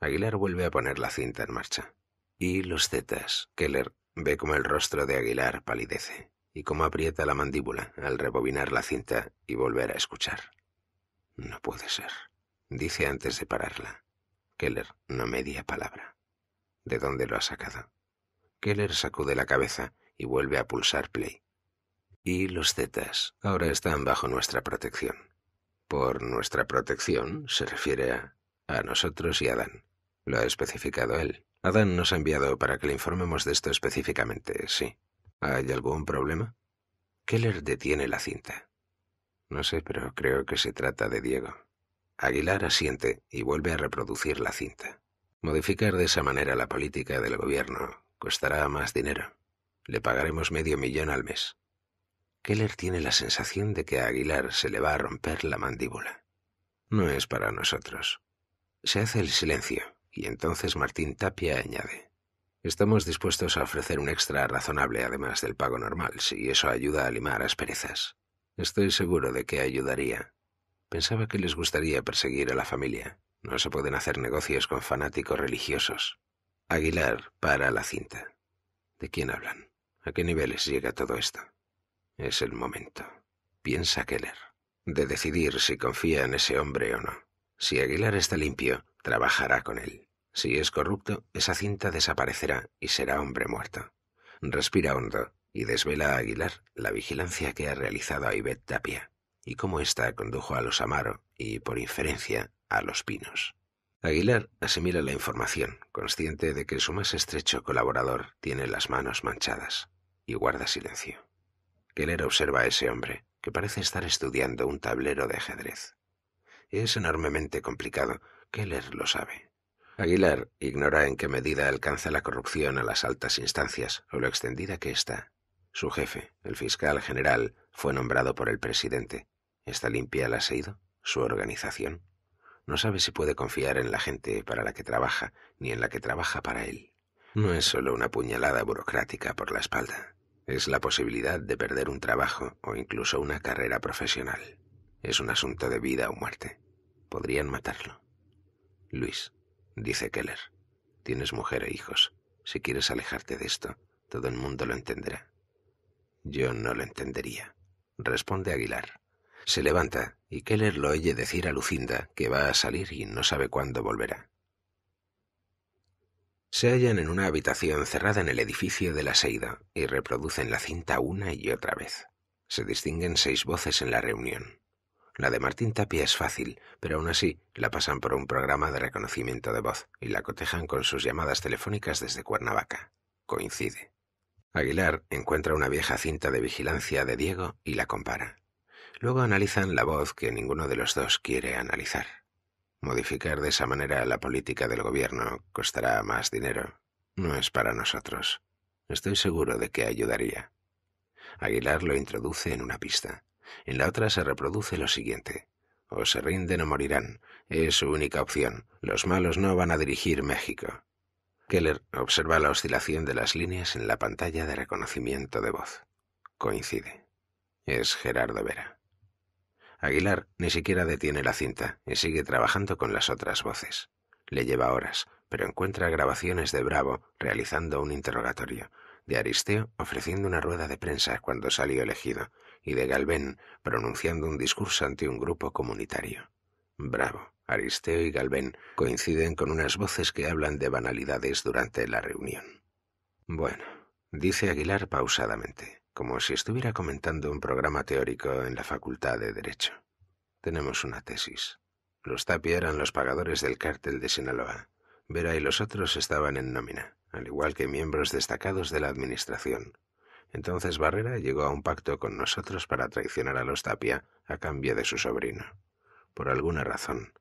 Speaker 1: Aguilar vuelve a poner la cinta en marcha. Y los zetas. Keller ve cómo el rostro de Aguilar palidece y cómo aprieta la mandíbula al rebobinar la cinta y volver a escuchar. No puede ser, dice antes de pararla. Keller no media palabra. ¿De dónde lo ha sacado? Keller sacude la cabeza y vuelve a pulsar play y los Zetas ahora están bajo nuestra protección. Por nuestra protección se refiere a, a nosotros y a Adán. Lo ha especificado él. Adán nos ha enviado para que le informemos de esto específicamente, sí. ¿Hay algún problema? Keller detiene la cinta. No sé, pero creo que se trata de Diego. Aguilar asiente y vuelve a reproducir la cinta. Modificar de esa manera la política del gobierno costará más dinero. Le pagaremos medio millón al mes. Keller tiene la sensación de que a Aguilar se le va a romper la mandíbula. No es para nosotros. Se hace el silencio, y entonces Martín Tapia añade. Estamos dispuestos a ofrecer un extra razonable además del pago normal, si eso ayuda a limar asperezas. Estoy seguro de que ayudaría. Pensaba que les gustaría perseguir a la familia. No se pueden hacer negocios con fanáticos religiosos. Aguilar para la cinta. ¿De quién hablan? ¿A qué niveles llega todo esto? Es el momento, piensa Keller, de decidir si confía en ese hombre o no. Si Aguilar está limpio, trabajará con él. Si es corrupto, esa cinta desaparecerá y será hombre muerto. Respira hondo y desvela a Aguilar la vigilancia que ha realizado a Ivette Tapia y cómo ésta condujo a los Amaro y, por inferencia, a los Pinos. Aguilar asimila la información, consciente de que su más estrecho colaborador tiene las manos manchadas, y guarda silencio. Keller observa a ese hombre, que parece estar estudiando un tablero de ajedrez. Es enormemente complicado. Keller lo sabe. Aguilar ignora en qué medida alcanza la corrupción a las altas instancias o lo extendida que está. Su jefe, el fiscal general, fue nombrado por el presidente. ¿Está limpia el SEIDO? ¿Su organización? No sabe si puede confiar en la gente para la que trabaja, ni en la que trabaja para él. No es solo una puñalada burocrática por la espalda es la posibilidad de perder un trabajo o incluso una carrera profesional. Es un asunto de vida o muerte. Podrían matarlo. Luis, dice Keller, tienes mujer e hijos. Si quieres alejarte de esto, todo el mundo lo entenderá. Yo no lo entendería, responde Aguilar. Se levanta y Keller lo oye decir a Lucinda que va a salir y no sabe cuándo volverá. Se hallan en una habitación cerrada en el edificio de la Seida y reproducen la cinta una y otra vez. Se distinguen seis voces en la reunión. La de Martín Tapia es fácil, pero aún así la pasan por un programa de reconocimiento de voz y la cotejan con sus llamadas telefónicas desde Cuernavaca. Coincide. Aguilar encuentra una vieja cinta de vigilancia de Diego y la compara. Luego analizan la voz que ninguno de los dos quiere analizar. Modificar de esa manera la política del gobierno costará más dinero. No es para nosotros. Estoy seguro de que ayudaría. Aguilar lo introduce en una pista. En la otra se reproduce lo siguiente. O se rinden o morirán. Es su única opción. Los malos no van a dirigir México. Keller observa la oscilación de las líneas en la pantalla de reconocimiento de voz. Coincide. Es Gerardo Vera. Aguilar ni siquiera detiene la cinta y sigue trabajando con las otras voces. Le lleva horas, pero encuentra grabaciones de Bravo realizando un interrogatorio, de Aristeo ofreciendo una rueda de prensa cuando salió elegido, y de Galvén pronunciando un discurso ante un grupo comunitario. Bravo, Aristeo y Galvén coinciden con unas voces que hablan de banalidades durante la reunión. Bueno, dice Aguilar pausadamente como si estuviera comentando un programa teórico en la Facultad de Derecho. Tenemos una tesis. Los Tapia eran los pagadores del cártel de Sinaloa. Vera y los otros estaban en nómina, al igual que miembros destacados de la Administración. Entonces Barrera llegó a un pacto con nosotros para traicionar a los Tapia a cambio de su sobrino. Por alguna razón,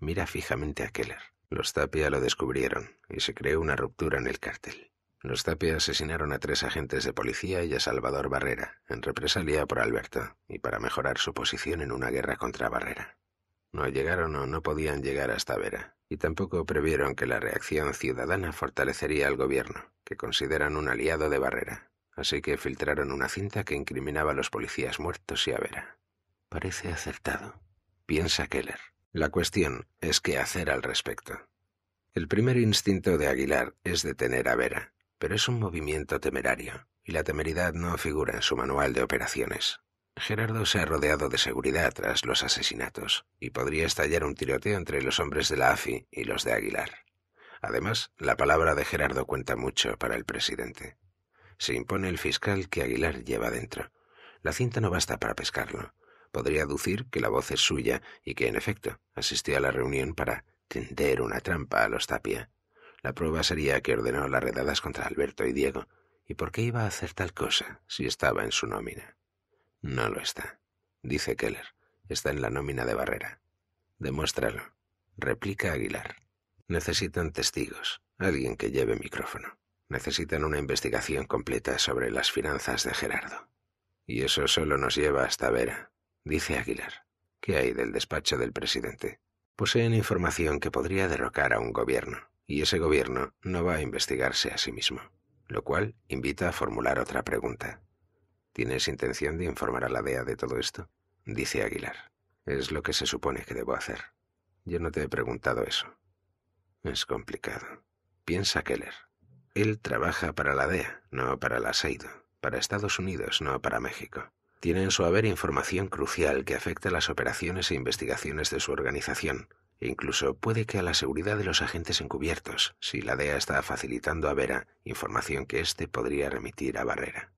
Speaker 1: mira fijamente a Keller. Los Tapia lo descubrieron y se creó una ruptura en el cártel. Los Tapia asesinaron a tres agentes de policía y a Salvador Barrera, en represalia por Alberto, y para mejorar su posición en una guerra contra Barrera. No llegaron o no podían llegar hasta Vera, y tampoco previeron que la reacción ciudadana fortalecería al gobierno, que consideran un aliado de Barrera. Así que filtraron una cinta que incriminaba a los policías muertos y a Vera. Parece acertado, piensa Keller. La cuestión es qué hacer al respecto. El primer instinto de Aguilar es detener a Vera, pero es un movimiento temerario, y la temeridad no figura en su manual de operaciones. Gerardo se ha rodeado de seguridad tras los asesinatos, y podría estallar un tiroteo entre los hombres de la AFI y los de Aguilar. Además, la palabra de Gerardo cuenta mucho para el presidente. Se impone el fiscal que Aguilar lleva dentro. La cinta no basta para pescarlo. Podría aducir que la voz es suya y que, en efecto, asistió a la reunión para tender una trampa a los Tapia, la prueba sería que ordenó las redadas contra Alberto y Diego. ¿Y por qué iba a hacer tal cosa si estaba en su nómina? No lo está, dice Keller. Está en la nómina de Barrera. Demuéstralo, replica Aguilar. Necesitan testigos, alguien que lleve micrófono. Necesitan una investigación completa sobre las finanzas de Gerardo. Y eso solo nos lleva hasta Vera, dice Aguilar. ¿Qué hay del despacho del presidente? Poseen información que podría derrocar a un gobierno y ese gobierno no va a investigarse a sí mismo, lo cual invita a formular otra pregunta. ¿Tienes intención de informar a la DEA de todo esto? Dice Aguilar. Es lo que se supone que debo hacer. Yo no te he preguntado eso. Es complicado. Piensa Keller. Él trabaja para la DEA, no para la SEIDO, para Estados Unidos, no para México. Tiene en su haber información crucial que afecta las operaciones e investigaciones de su organización, incluso puede que a la seguridad de los agentes encubiertos, si la DEA está facilitando a Vera información que éste podría remitir a Barrera.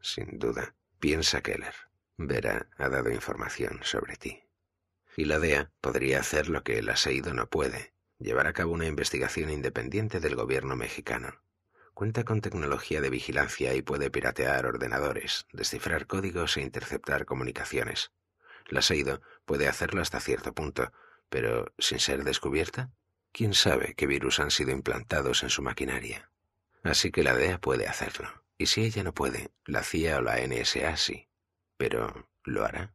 Speaker 1: Sin duda, piensa Keller, Vera ha dado información sobre ti. Y la DEA podría hacer lo que el aseído no puede, llevar a cabo una investigación independiente del gobierno mexicano. Cuenta con tecnología de vigilancia y puede piratear ordenadores, descifrar códigos e interceptar comunicaciones. El Seido puede hacerlo hasta cierto punto, pero sin ser descubierta? ¿Quién sabe qué virus han sido implantados en su maquinaria? Así que la DEA puede hacerlo. Y si ella no puede, la CIA o la NSA sí. Pero, ¿lo hará?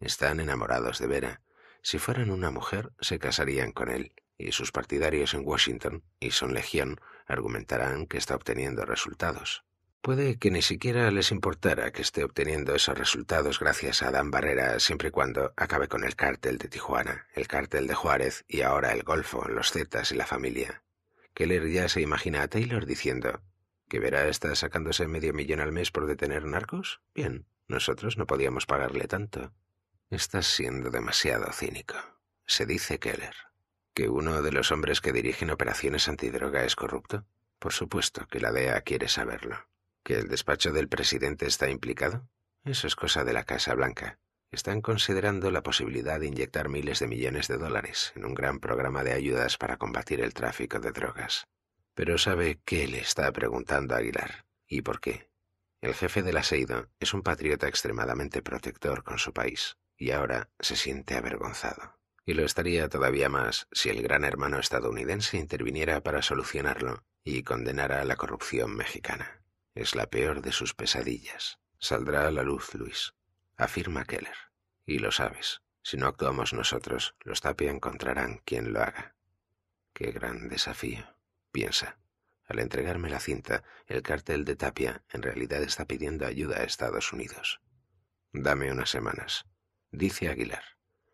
Speaker 1: Están enamorados de Vera. Si fueran una mujer, se casarían con él, y sus partidarios en Washington, y son legión, argumentarán que está obteniendo resultados. Puede que ni siquiera les importara que esté obteniendo esos resultados gracias a Dan Barrera siempre y cuando acabe con el cártel de Tijuana, el cártel de Juárez y ahora el Golfo, los Zetas y la familia. Keller ya se imagina a Taylor diciendo, ¿que verá está sacándose medio millón al mes por detener narcos? Bien, nosotros no podíamos pagarle tanto. Estás siendo demasiado cínico, se dice Keller. ¿Que uno de los hombres que dirigen operaciones antidroga es corrupto? Por supuesto que la DEA quiere saberlo. ¿Que el despacho del presidente está implicado? Eso es cosa de la Casa Blanca. Están considerando la posibilidad de inyectar miles de millones de dólares en un gran programa de ayudas para combatir el tráfico de drogas. Pero ¿sabe qué le está preguntando Aguilar? ¿Y por qué? El jefe del aseido es un patriota extremadamente protector con su país, y ahora se siente avergonzado. Y lo estaría todavía más si el gran hermano estadounidense interviniera para solucionarlo y condenara a la corrupción mexicana. Es la peor de sus pesadillas. Saldrá a la luz, Luis, afirma Keller. Y lo sabes. Si no actuamos nosotros, los Tapia encontrarán quien lo haga. Qué gran desafío, piensa. Al entregarme la cinta, el cartel de Tapia en realidad está pidiendo ayuda a Estados Unidos. Dame unas semanas, dice Aguilar.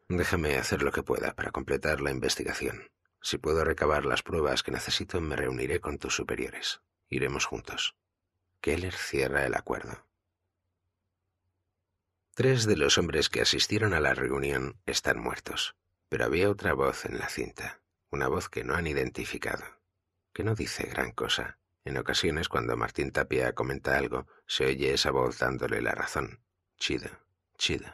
Speaker 1: Déjame hacer lo que pueda para completar la investigación. Si puedo recabar las pruebas que necesito, me reuniré con tus superiores. Iremos juntos. Keller cierra el acuerdo. Tres de los hombres que asistieron a la reunión están muertos, pero había otra voz en la cinta, una voz que no han identificado, que no dice gran cosa. En ocasiones cuando Martín Tapia comenta algo, se oye esa voz dándole la razón. Chido, chido.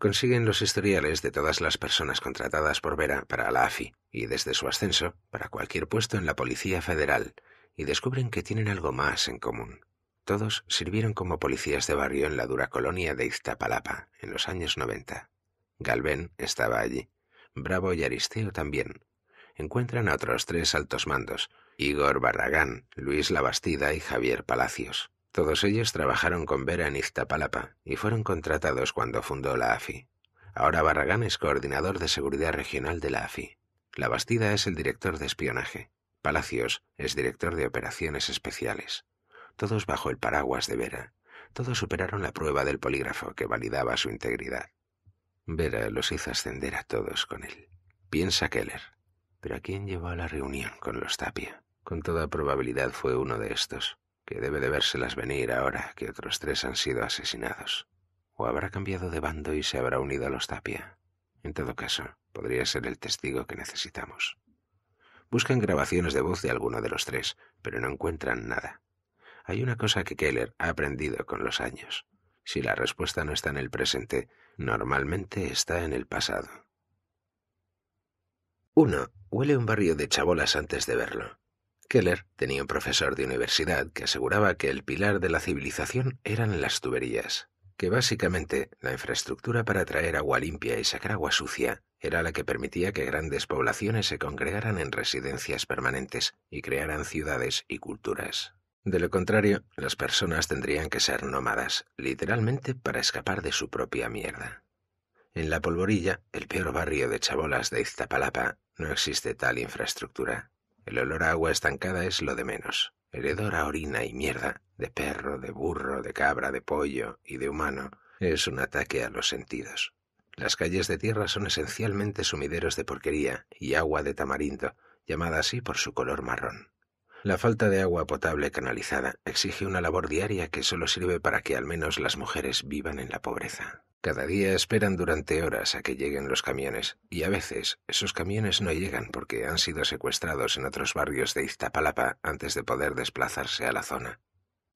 Speaker 1: Consiguen los historiales de todas las personas contratadas por Vera para la AFI y desde su ascenso para cualquier puesto en la Policía Federal y descubren que tienen algo más en común. Todos sirvieron como policías de barrio en la dura colonia de Iztapalapa en los años 90. Galvén estaba allí. Bravo y Aristeo también. Encuentran a otros tres altos mandos, Igor Barragán, Luis Labastida y Javier Palacios. Todos ellos trabajaron con Vera en Iztapalapa y fueron contratados cuando fundó la AFI. Ahora Barragán es coordinador de seguridad regional de la AFI. Labastida es el director de espionaje. Palacios es director de operaciones especiales todos bajo el paraguas de Vera. Todos superaron la prueba del polígrafo que validaba su integridad. Vera los hizo ascender a todos con él. Piensa Keller. Pero ¿a quién llevó a la reunión con los Tapia? Con toda probabilidad fue uno de estos, que debe de vérselas venir ahora que otros tres han sido asesinados. O habrá cambiado de bando y se habrá unido a los Tapia. En todo caso, podría ser el testigo que necesitamos. Buscan grabaciones de voz de alguno de los tres, pero no encuentran nada. Hay una cosa que Keller ha aprendido con los años. Si la respuesta no está en el presente, normalmente está en el pasado. 1. Huele un barrio de chabolas antes de verlo. Keller tenía un profesor de universidad que aseguraba que el pilar de la civilización eran las tuberías, que básicamente la infraestructura para traer agua limpia y sacar agua sucia era la que permitía que grandes poblaciones se congregaran en residencias permanentes y crearan ciudades y culturas. De lo contrario, las personas tendrían que ser nómadas, literalmente para escapar de su propia mierda. En La Polvorilla, el peor barrio de chabolas de Iztapalapa, no existe tal infraestructura. El olor a agua estancada es lo de menos. Heredor a orina y mierda, de perro, de burro, de cabra, de pollo y de humano, es un ataque a los sentidos. Las calles de tierra son esencialmente sumideros de porquería y agua de tamarindo, llamada así por su color marrón. La falta de agua potable canalizada exige una labor diaria que solo sirve para que al menos las mujeres vivan en la pobreza. Cada día esperan durante horas a que lleguen los camiones, y a veces esos camiones no llegan porque han sido secuestrados en otros barrios de Iztapalapa antes de poder desplazarse a la zona.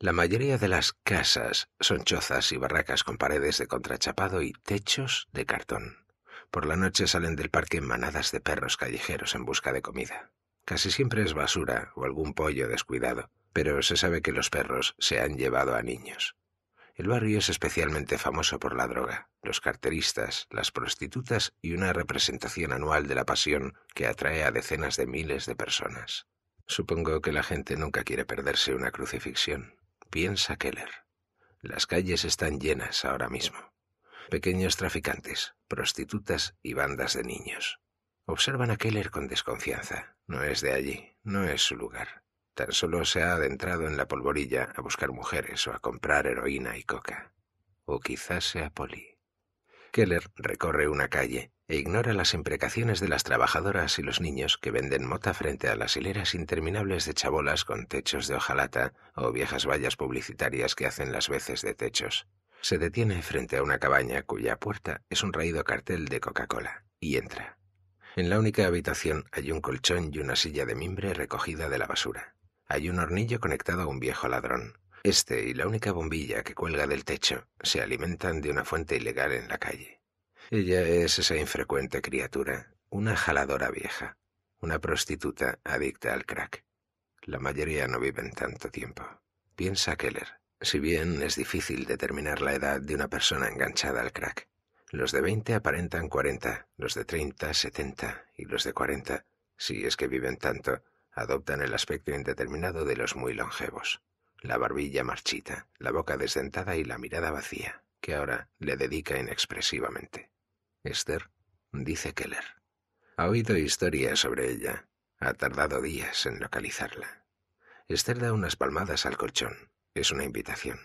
Speaker 1: La mayoría de las casas son chozas y barracas con paredes de contrachapado y techos de cartón. Por la noche salen del parque manadas de perros callejeros en busca de comida. Casi siempre es basura o algún pollo descuidado, pero se sabe que los perros se han llevado a niños. El barrio es especialmente famoso por la droga, los carteristas, las prostitutas y una representación anual de la pasión que atrae a decenas de miles de personas. Supongo que la gente nunca quiere perderse una crucifixión, piensa Keller. Las calles están llenas ahora mismo. Pequeños traficantes, prostitutas y bandas de niños. Observan a Keller con desconfianza. No es de allí, no es su lugar. Tan solo se ha adentrado en la polvorilla a buscar mujeres o a comprar heroína y coca. O quizás sea poli. Keller recorre una calle e ignora las imprecaciones de las trabajadoras y los niños que venden mota frente a las hileras interminables de chabolas con techos de hojalata o viejas vallas publicitarias que hacen las veces de techos. Se detiene frente a una cabaña cuya puerta es un raído cartel de Coca-Cola y entra. En la única habitación hay un colchón y una silla de mimbre recogida de la basura. Hay un hornillo conectado a un viejo ladrón. Este y la única bombilla que cuelga del techo se alimentan de una fuente ilegal en la calle. Ella es esa infrecuente criatura, una jaladora vieja, una prostituta adicta al crack. La mayoría no viven tanto tiempo. Piensa Keller, si bien es difícil determinar la edad de una persona enganchada al crack. Los de veinte aparentan cuarenta, los de treinta, setenta, y los de cuarenta, si es que viven tanto, adoptan el aspecto indeterminado de los muy longevos. La barbilla marchita, la boca desdentada y la mirada vacía, que ahora le dedica inexpresivamente. Esther, dice Keller. Ha oído historias sobre ella. Ha tardado días en localizarla. Esther da unas palmadas al colchón. Es una invitación.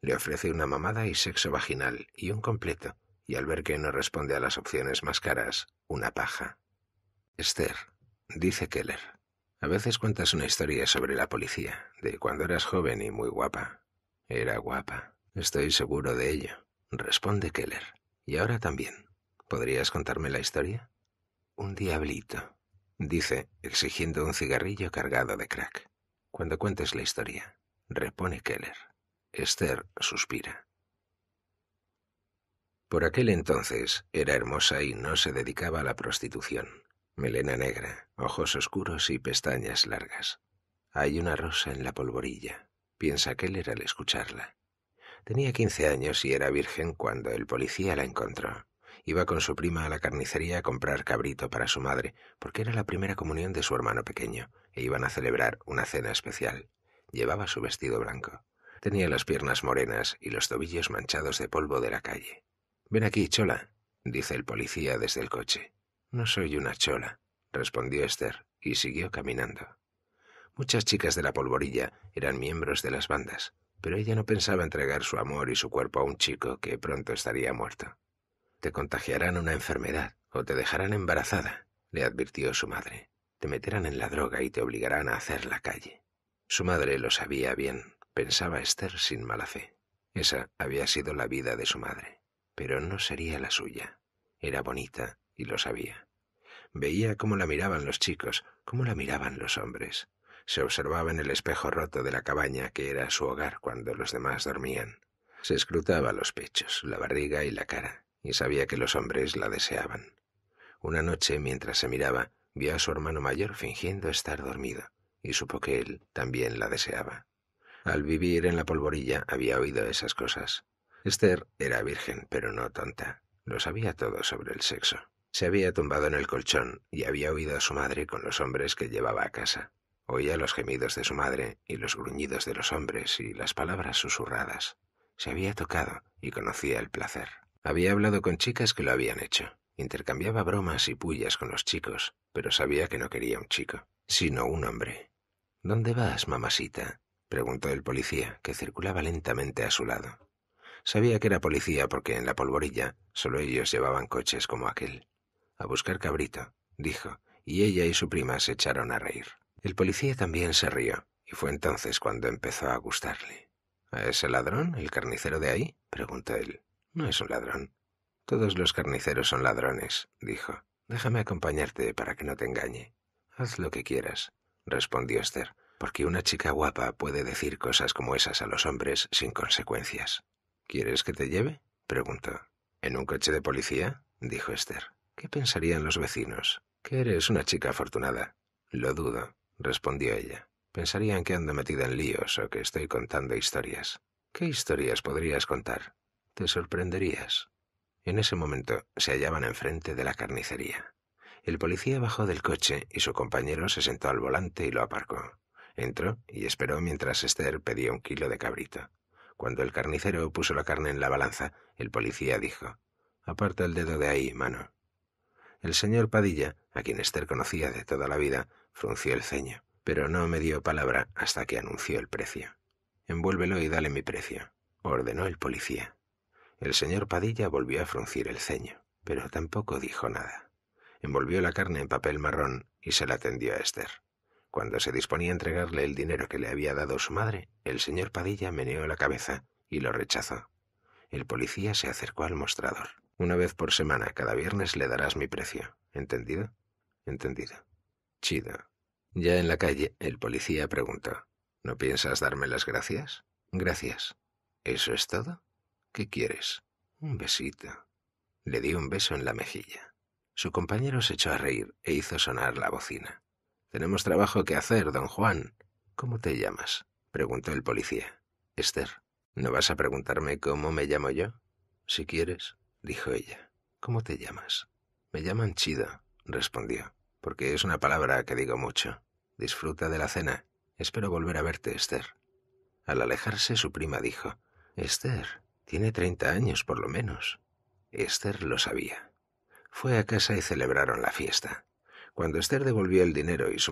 Speaker 1: Le ofrece una mamada y sexo vaginal y un completo, y al ver que no responde a las opciones más caras, una paja. Esther, dice Keller. A veces cuentas una historia sobre la policía, de cuando eras joven y muy guapa. Era guapa, estoy seguro de ello, responde Keller. Y ahora también. ¿Podrías contarme la historia? Un diablito, dice, exigiendo un cigarrillo cargado de crack. Cuando cuentes la historia, repone Keller. Esther suspira. Por aquel entonces era hermosa y no se dedicaba a la prostitución. Melena negra, ojos oscuros y pestañas largas. Hay una rosa en la polvorilla, piensa aquel era al escucharla. Tenía quince años y era virgen cuando el policía la encontró. Iba con su prima a la carnicería a comprar cabrito para su madre, porque era la primera comunión de su hermano pequeño, e iban a celebrar una cena especial. Llevaba su vestido blanco. Tenía las piernas morenas y los tobillos manchados de polvo de la calle. Ven aquí, chola, dice el policía desde el coche. No soy una chola, respondió Esther, y siguió caminando. Muchas chicas de la polvorilla eran miembros de las bandas, pero ella no pensaba entregar su amor y su cuerpo a un chico que pronto estaría muerto. Te contagiarán una enfermedad o te dejarán embarazada, le advirtió su madre. Te meterán en la droga y te obligarán a hacer la calle. Su madre lo sabía bien, pensaba Esther sin mala fe. Esa había sido la vida de su madre pero no sería la suya. Era bonita y lo sabía. Veía cómo la miraban los chicos, cómo la miraban los hombres. Se observaba en el espejo roto de la cabaña que era su hogar cuando los demás dormían. Se escrutaba los pechos, la barriga y la cara, y sabía que los hombres la deseaban. Una noche, mientras se miraba, vio a su hermano mayor fingiendo estar dormido, y supo que él también la deseaba. Al vivir en la polvorilla había oído esas cosas, Esther era virgen, pero no tonta. Lo sabía todo sobre el sexo. Se había tumbado en el colchón y había oído a su madre con los hombres que llevaba a casa. Oía los gemidos de su madre y los gruñidos de los hombres y las palabras susurradas. Se había tocado y conocía el placer. Había hablado con chicas que lo habían hecho. Intercambiaba bromas y pullas con los chicos, pero sabía que no quería un chico, sino un hombre. ¿Dónde vas, mamasita? preguntó el policía, que circulaba lentamente a su lado. Sabía que era policía porque en la polvorilla solo ellos llevaban coches como aquel. A buscar cabrito, dijo, y ella y su prima se echaron a reír. El policía también se rió, y fue entonces cuando empezó a gustarle. ¿A ese ladrón, el carnicero de ahí? preguntó él. No es un ladrón. Todos los carniceros son ladrones, dijo. Déjame acompañarte para que no te engañe. Haz lo que quieras, respondió Esther, porque una chica guapa puede decir cosas como esas a los hombres sin consecuencias. ¿Quieres que te lleve? preguntó. ¿En un coche de policía? dijo Esther. ¿Qué pensarían los vecinos? Que eres una chica afortunada. Lo dudo, respondió ella. Pensarían que ando metida en líos o que estoy contando historias. ¿Qué historias podrías contar? Te sorprenderías. En ese momento se hallaban enfrente de la carnicería. El policía bajó del coche y su compañero se sentó al volante y lo aparcó. Entró y esperó mientras Esther pedía un kilo de cabrito. Cuando el carnicero puso la carne en la balanza, el policía dijo Aparta el dedo de ahí, mano. El señor Padilla, a quien Esther conocía de toda la vida, frunció el ceño, pero no me dio palabra hasta que anunció el precio. Envuélvelo y dale mi precio, ordenó el policía. El señor Padilla volvió a fruncir el ceño, pero tampoco dijo nada. Envolvió la carne en papel marrón y se la tendió a Esther. Cuando se disponía a entregarle el dinero que le había dado su madre, el señor Padilla meneó la cabeza y lo rechazó. El policía se acercó al mostrador. Una vez por semana, cada viernes le darás mi precio. ¿Entendido? Entendido. Chido. Ya en la calle, el policía preguntó. ¿No piensas darme las gracias? Gracias. ¿Eso es todo? ¿Qué quieres? Un besito. Le di un beso en la mejilla. Su compañero se echó a reír e hizo sonar la bocina. Tenemos trabajo que hacer, don Juan. ¿Cómo te llamas? preguntó el policía. Esther. ¿No vas a preguntarme cómo me llamo yo? Si quieres, dijo ella. ¿Cómo te llamas? Me llaman Chido, respondió, porque es una palabra que digo mucho. Disfruta de la cena. Espero volver a verte, Esther. Al alejarse, su prima dijo, Esther, tiene treinta años por lo menos. Esther lo sabía. Fue a casa y celebraron la fiesta. Cuando Esther devolvió el dinero y su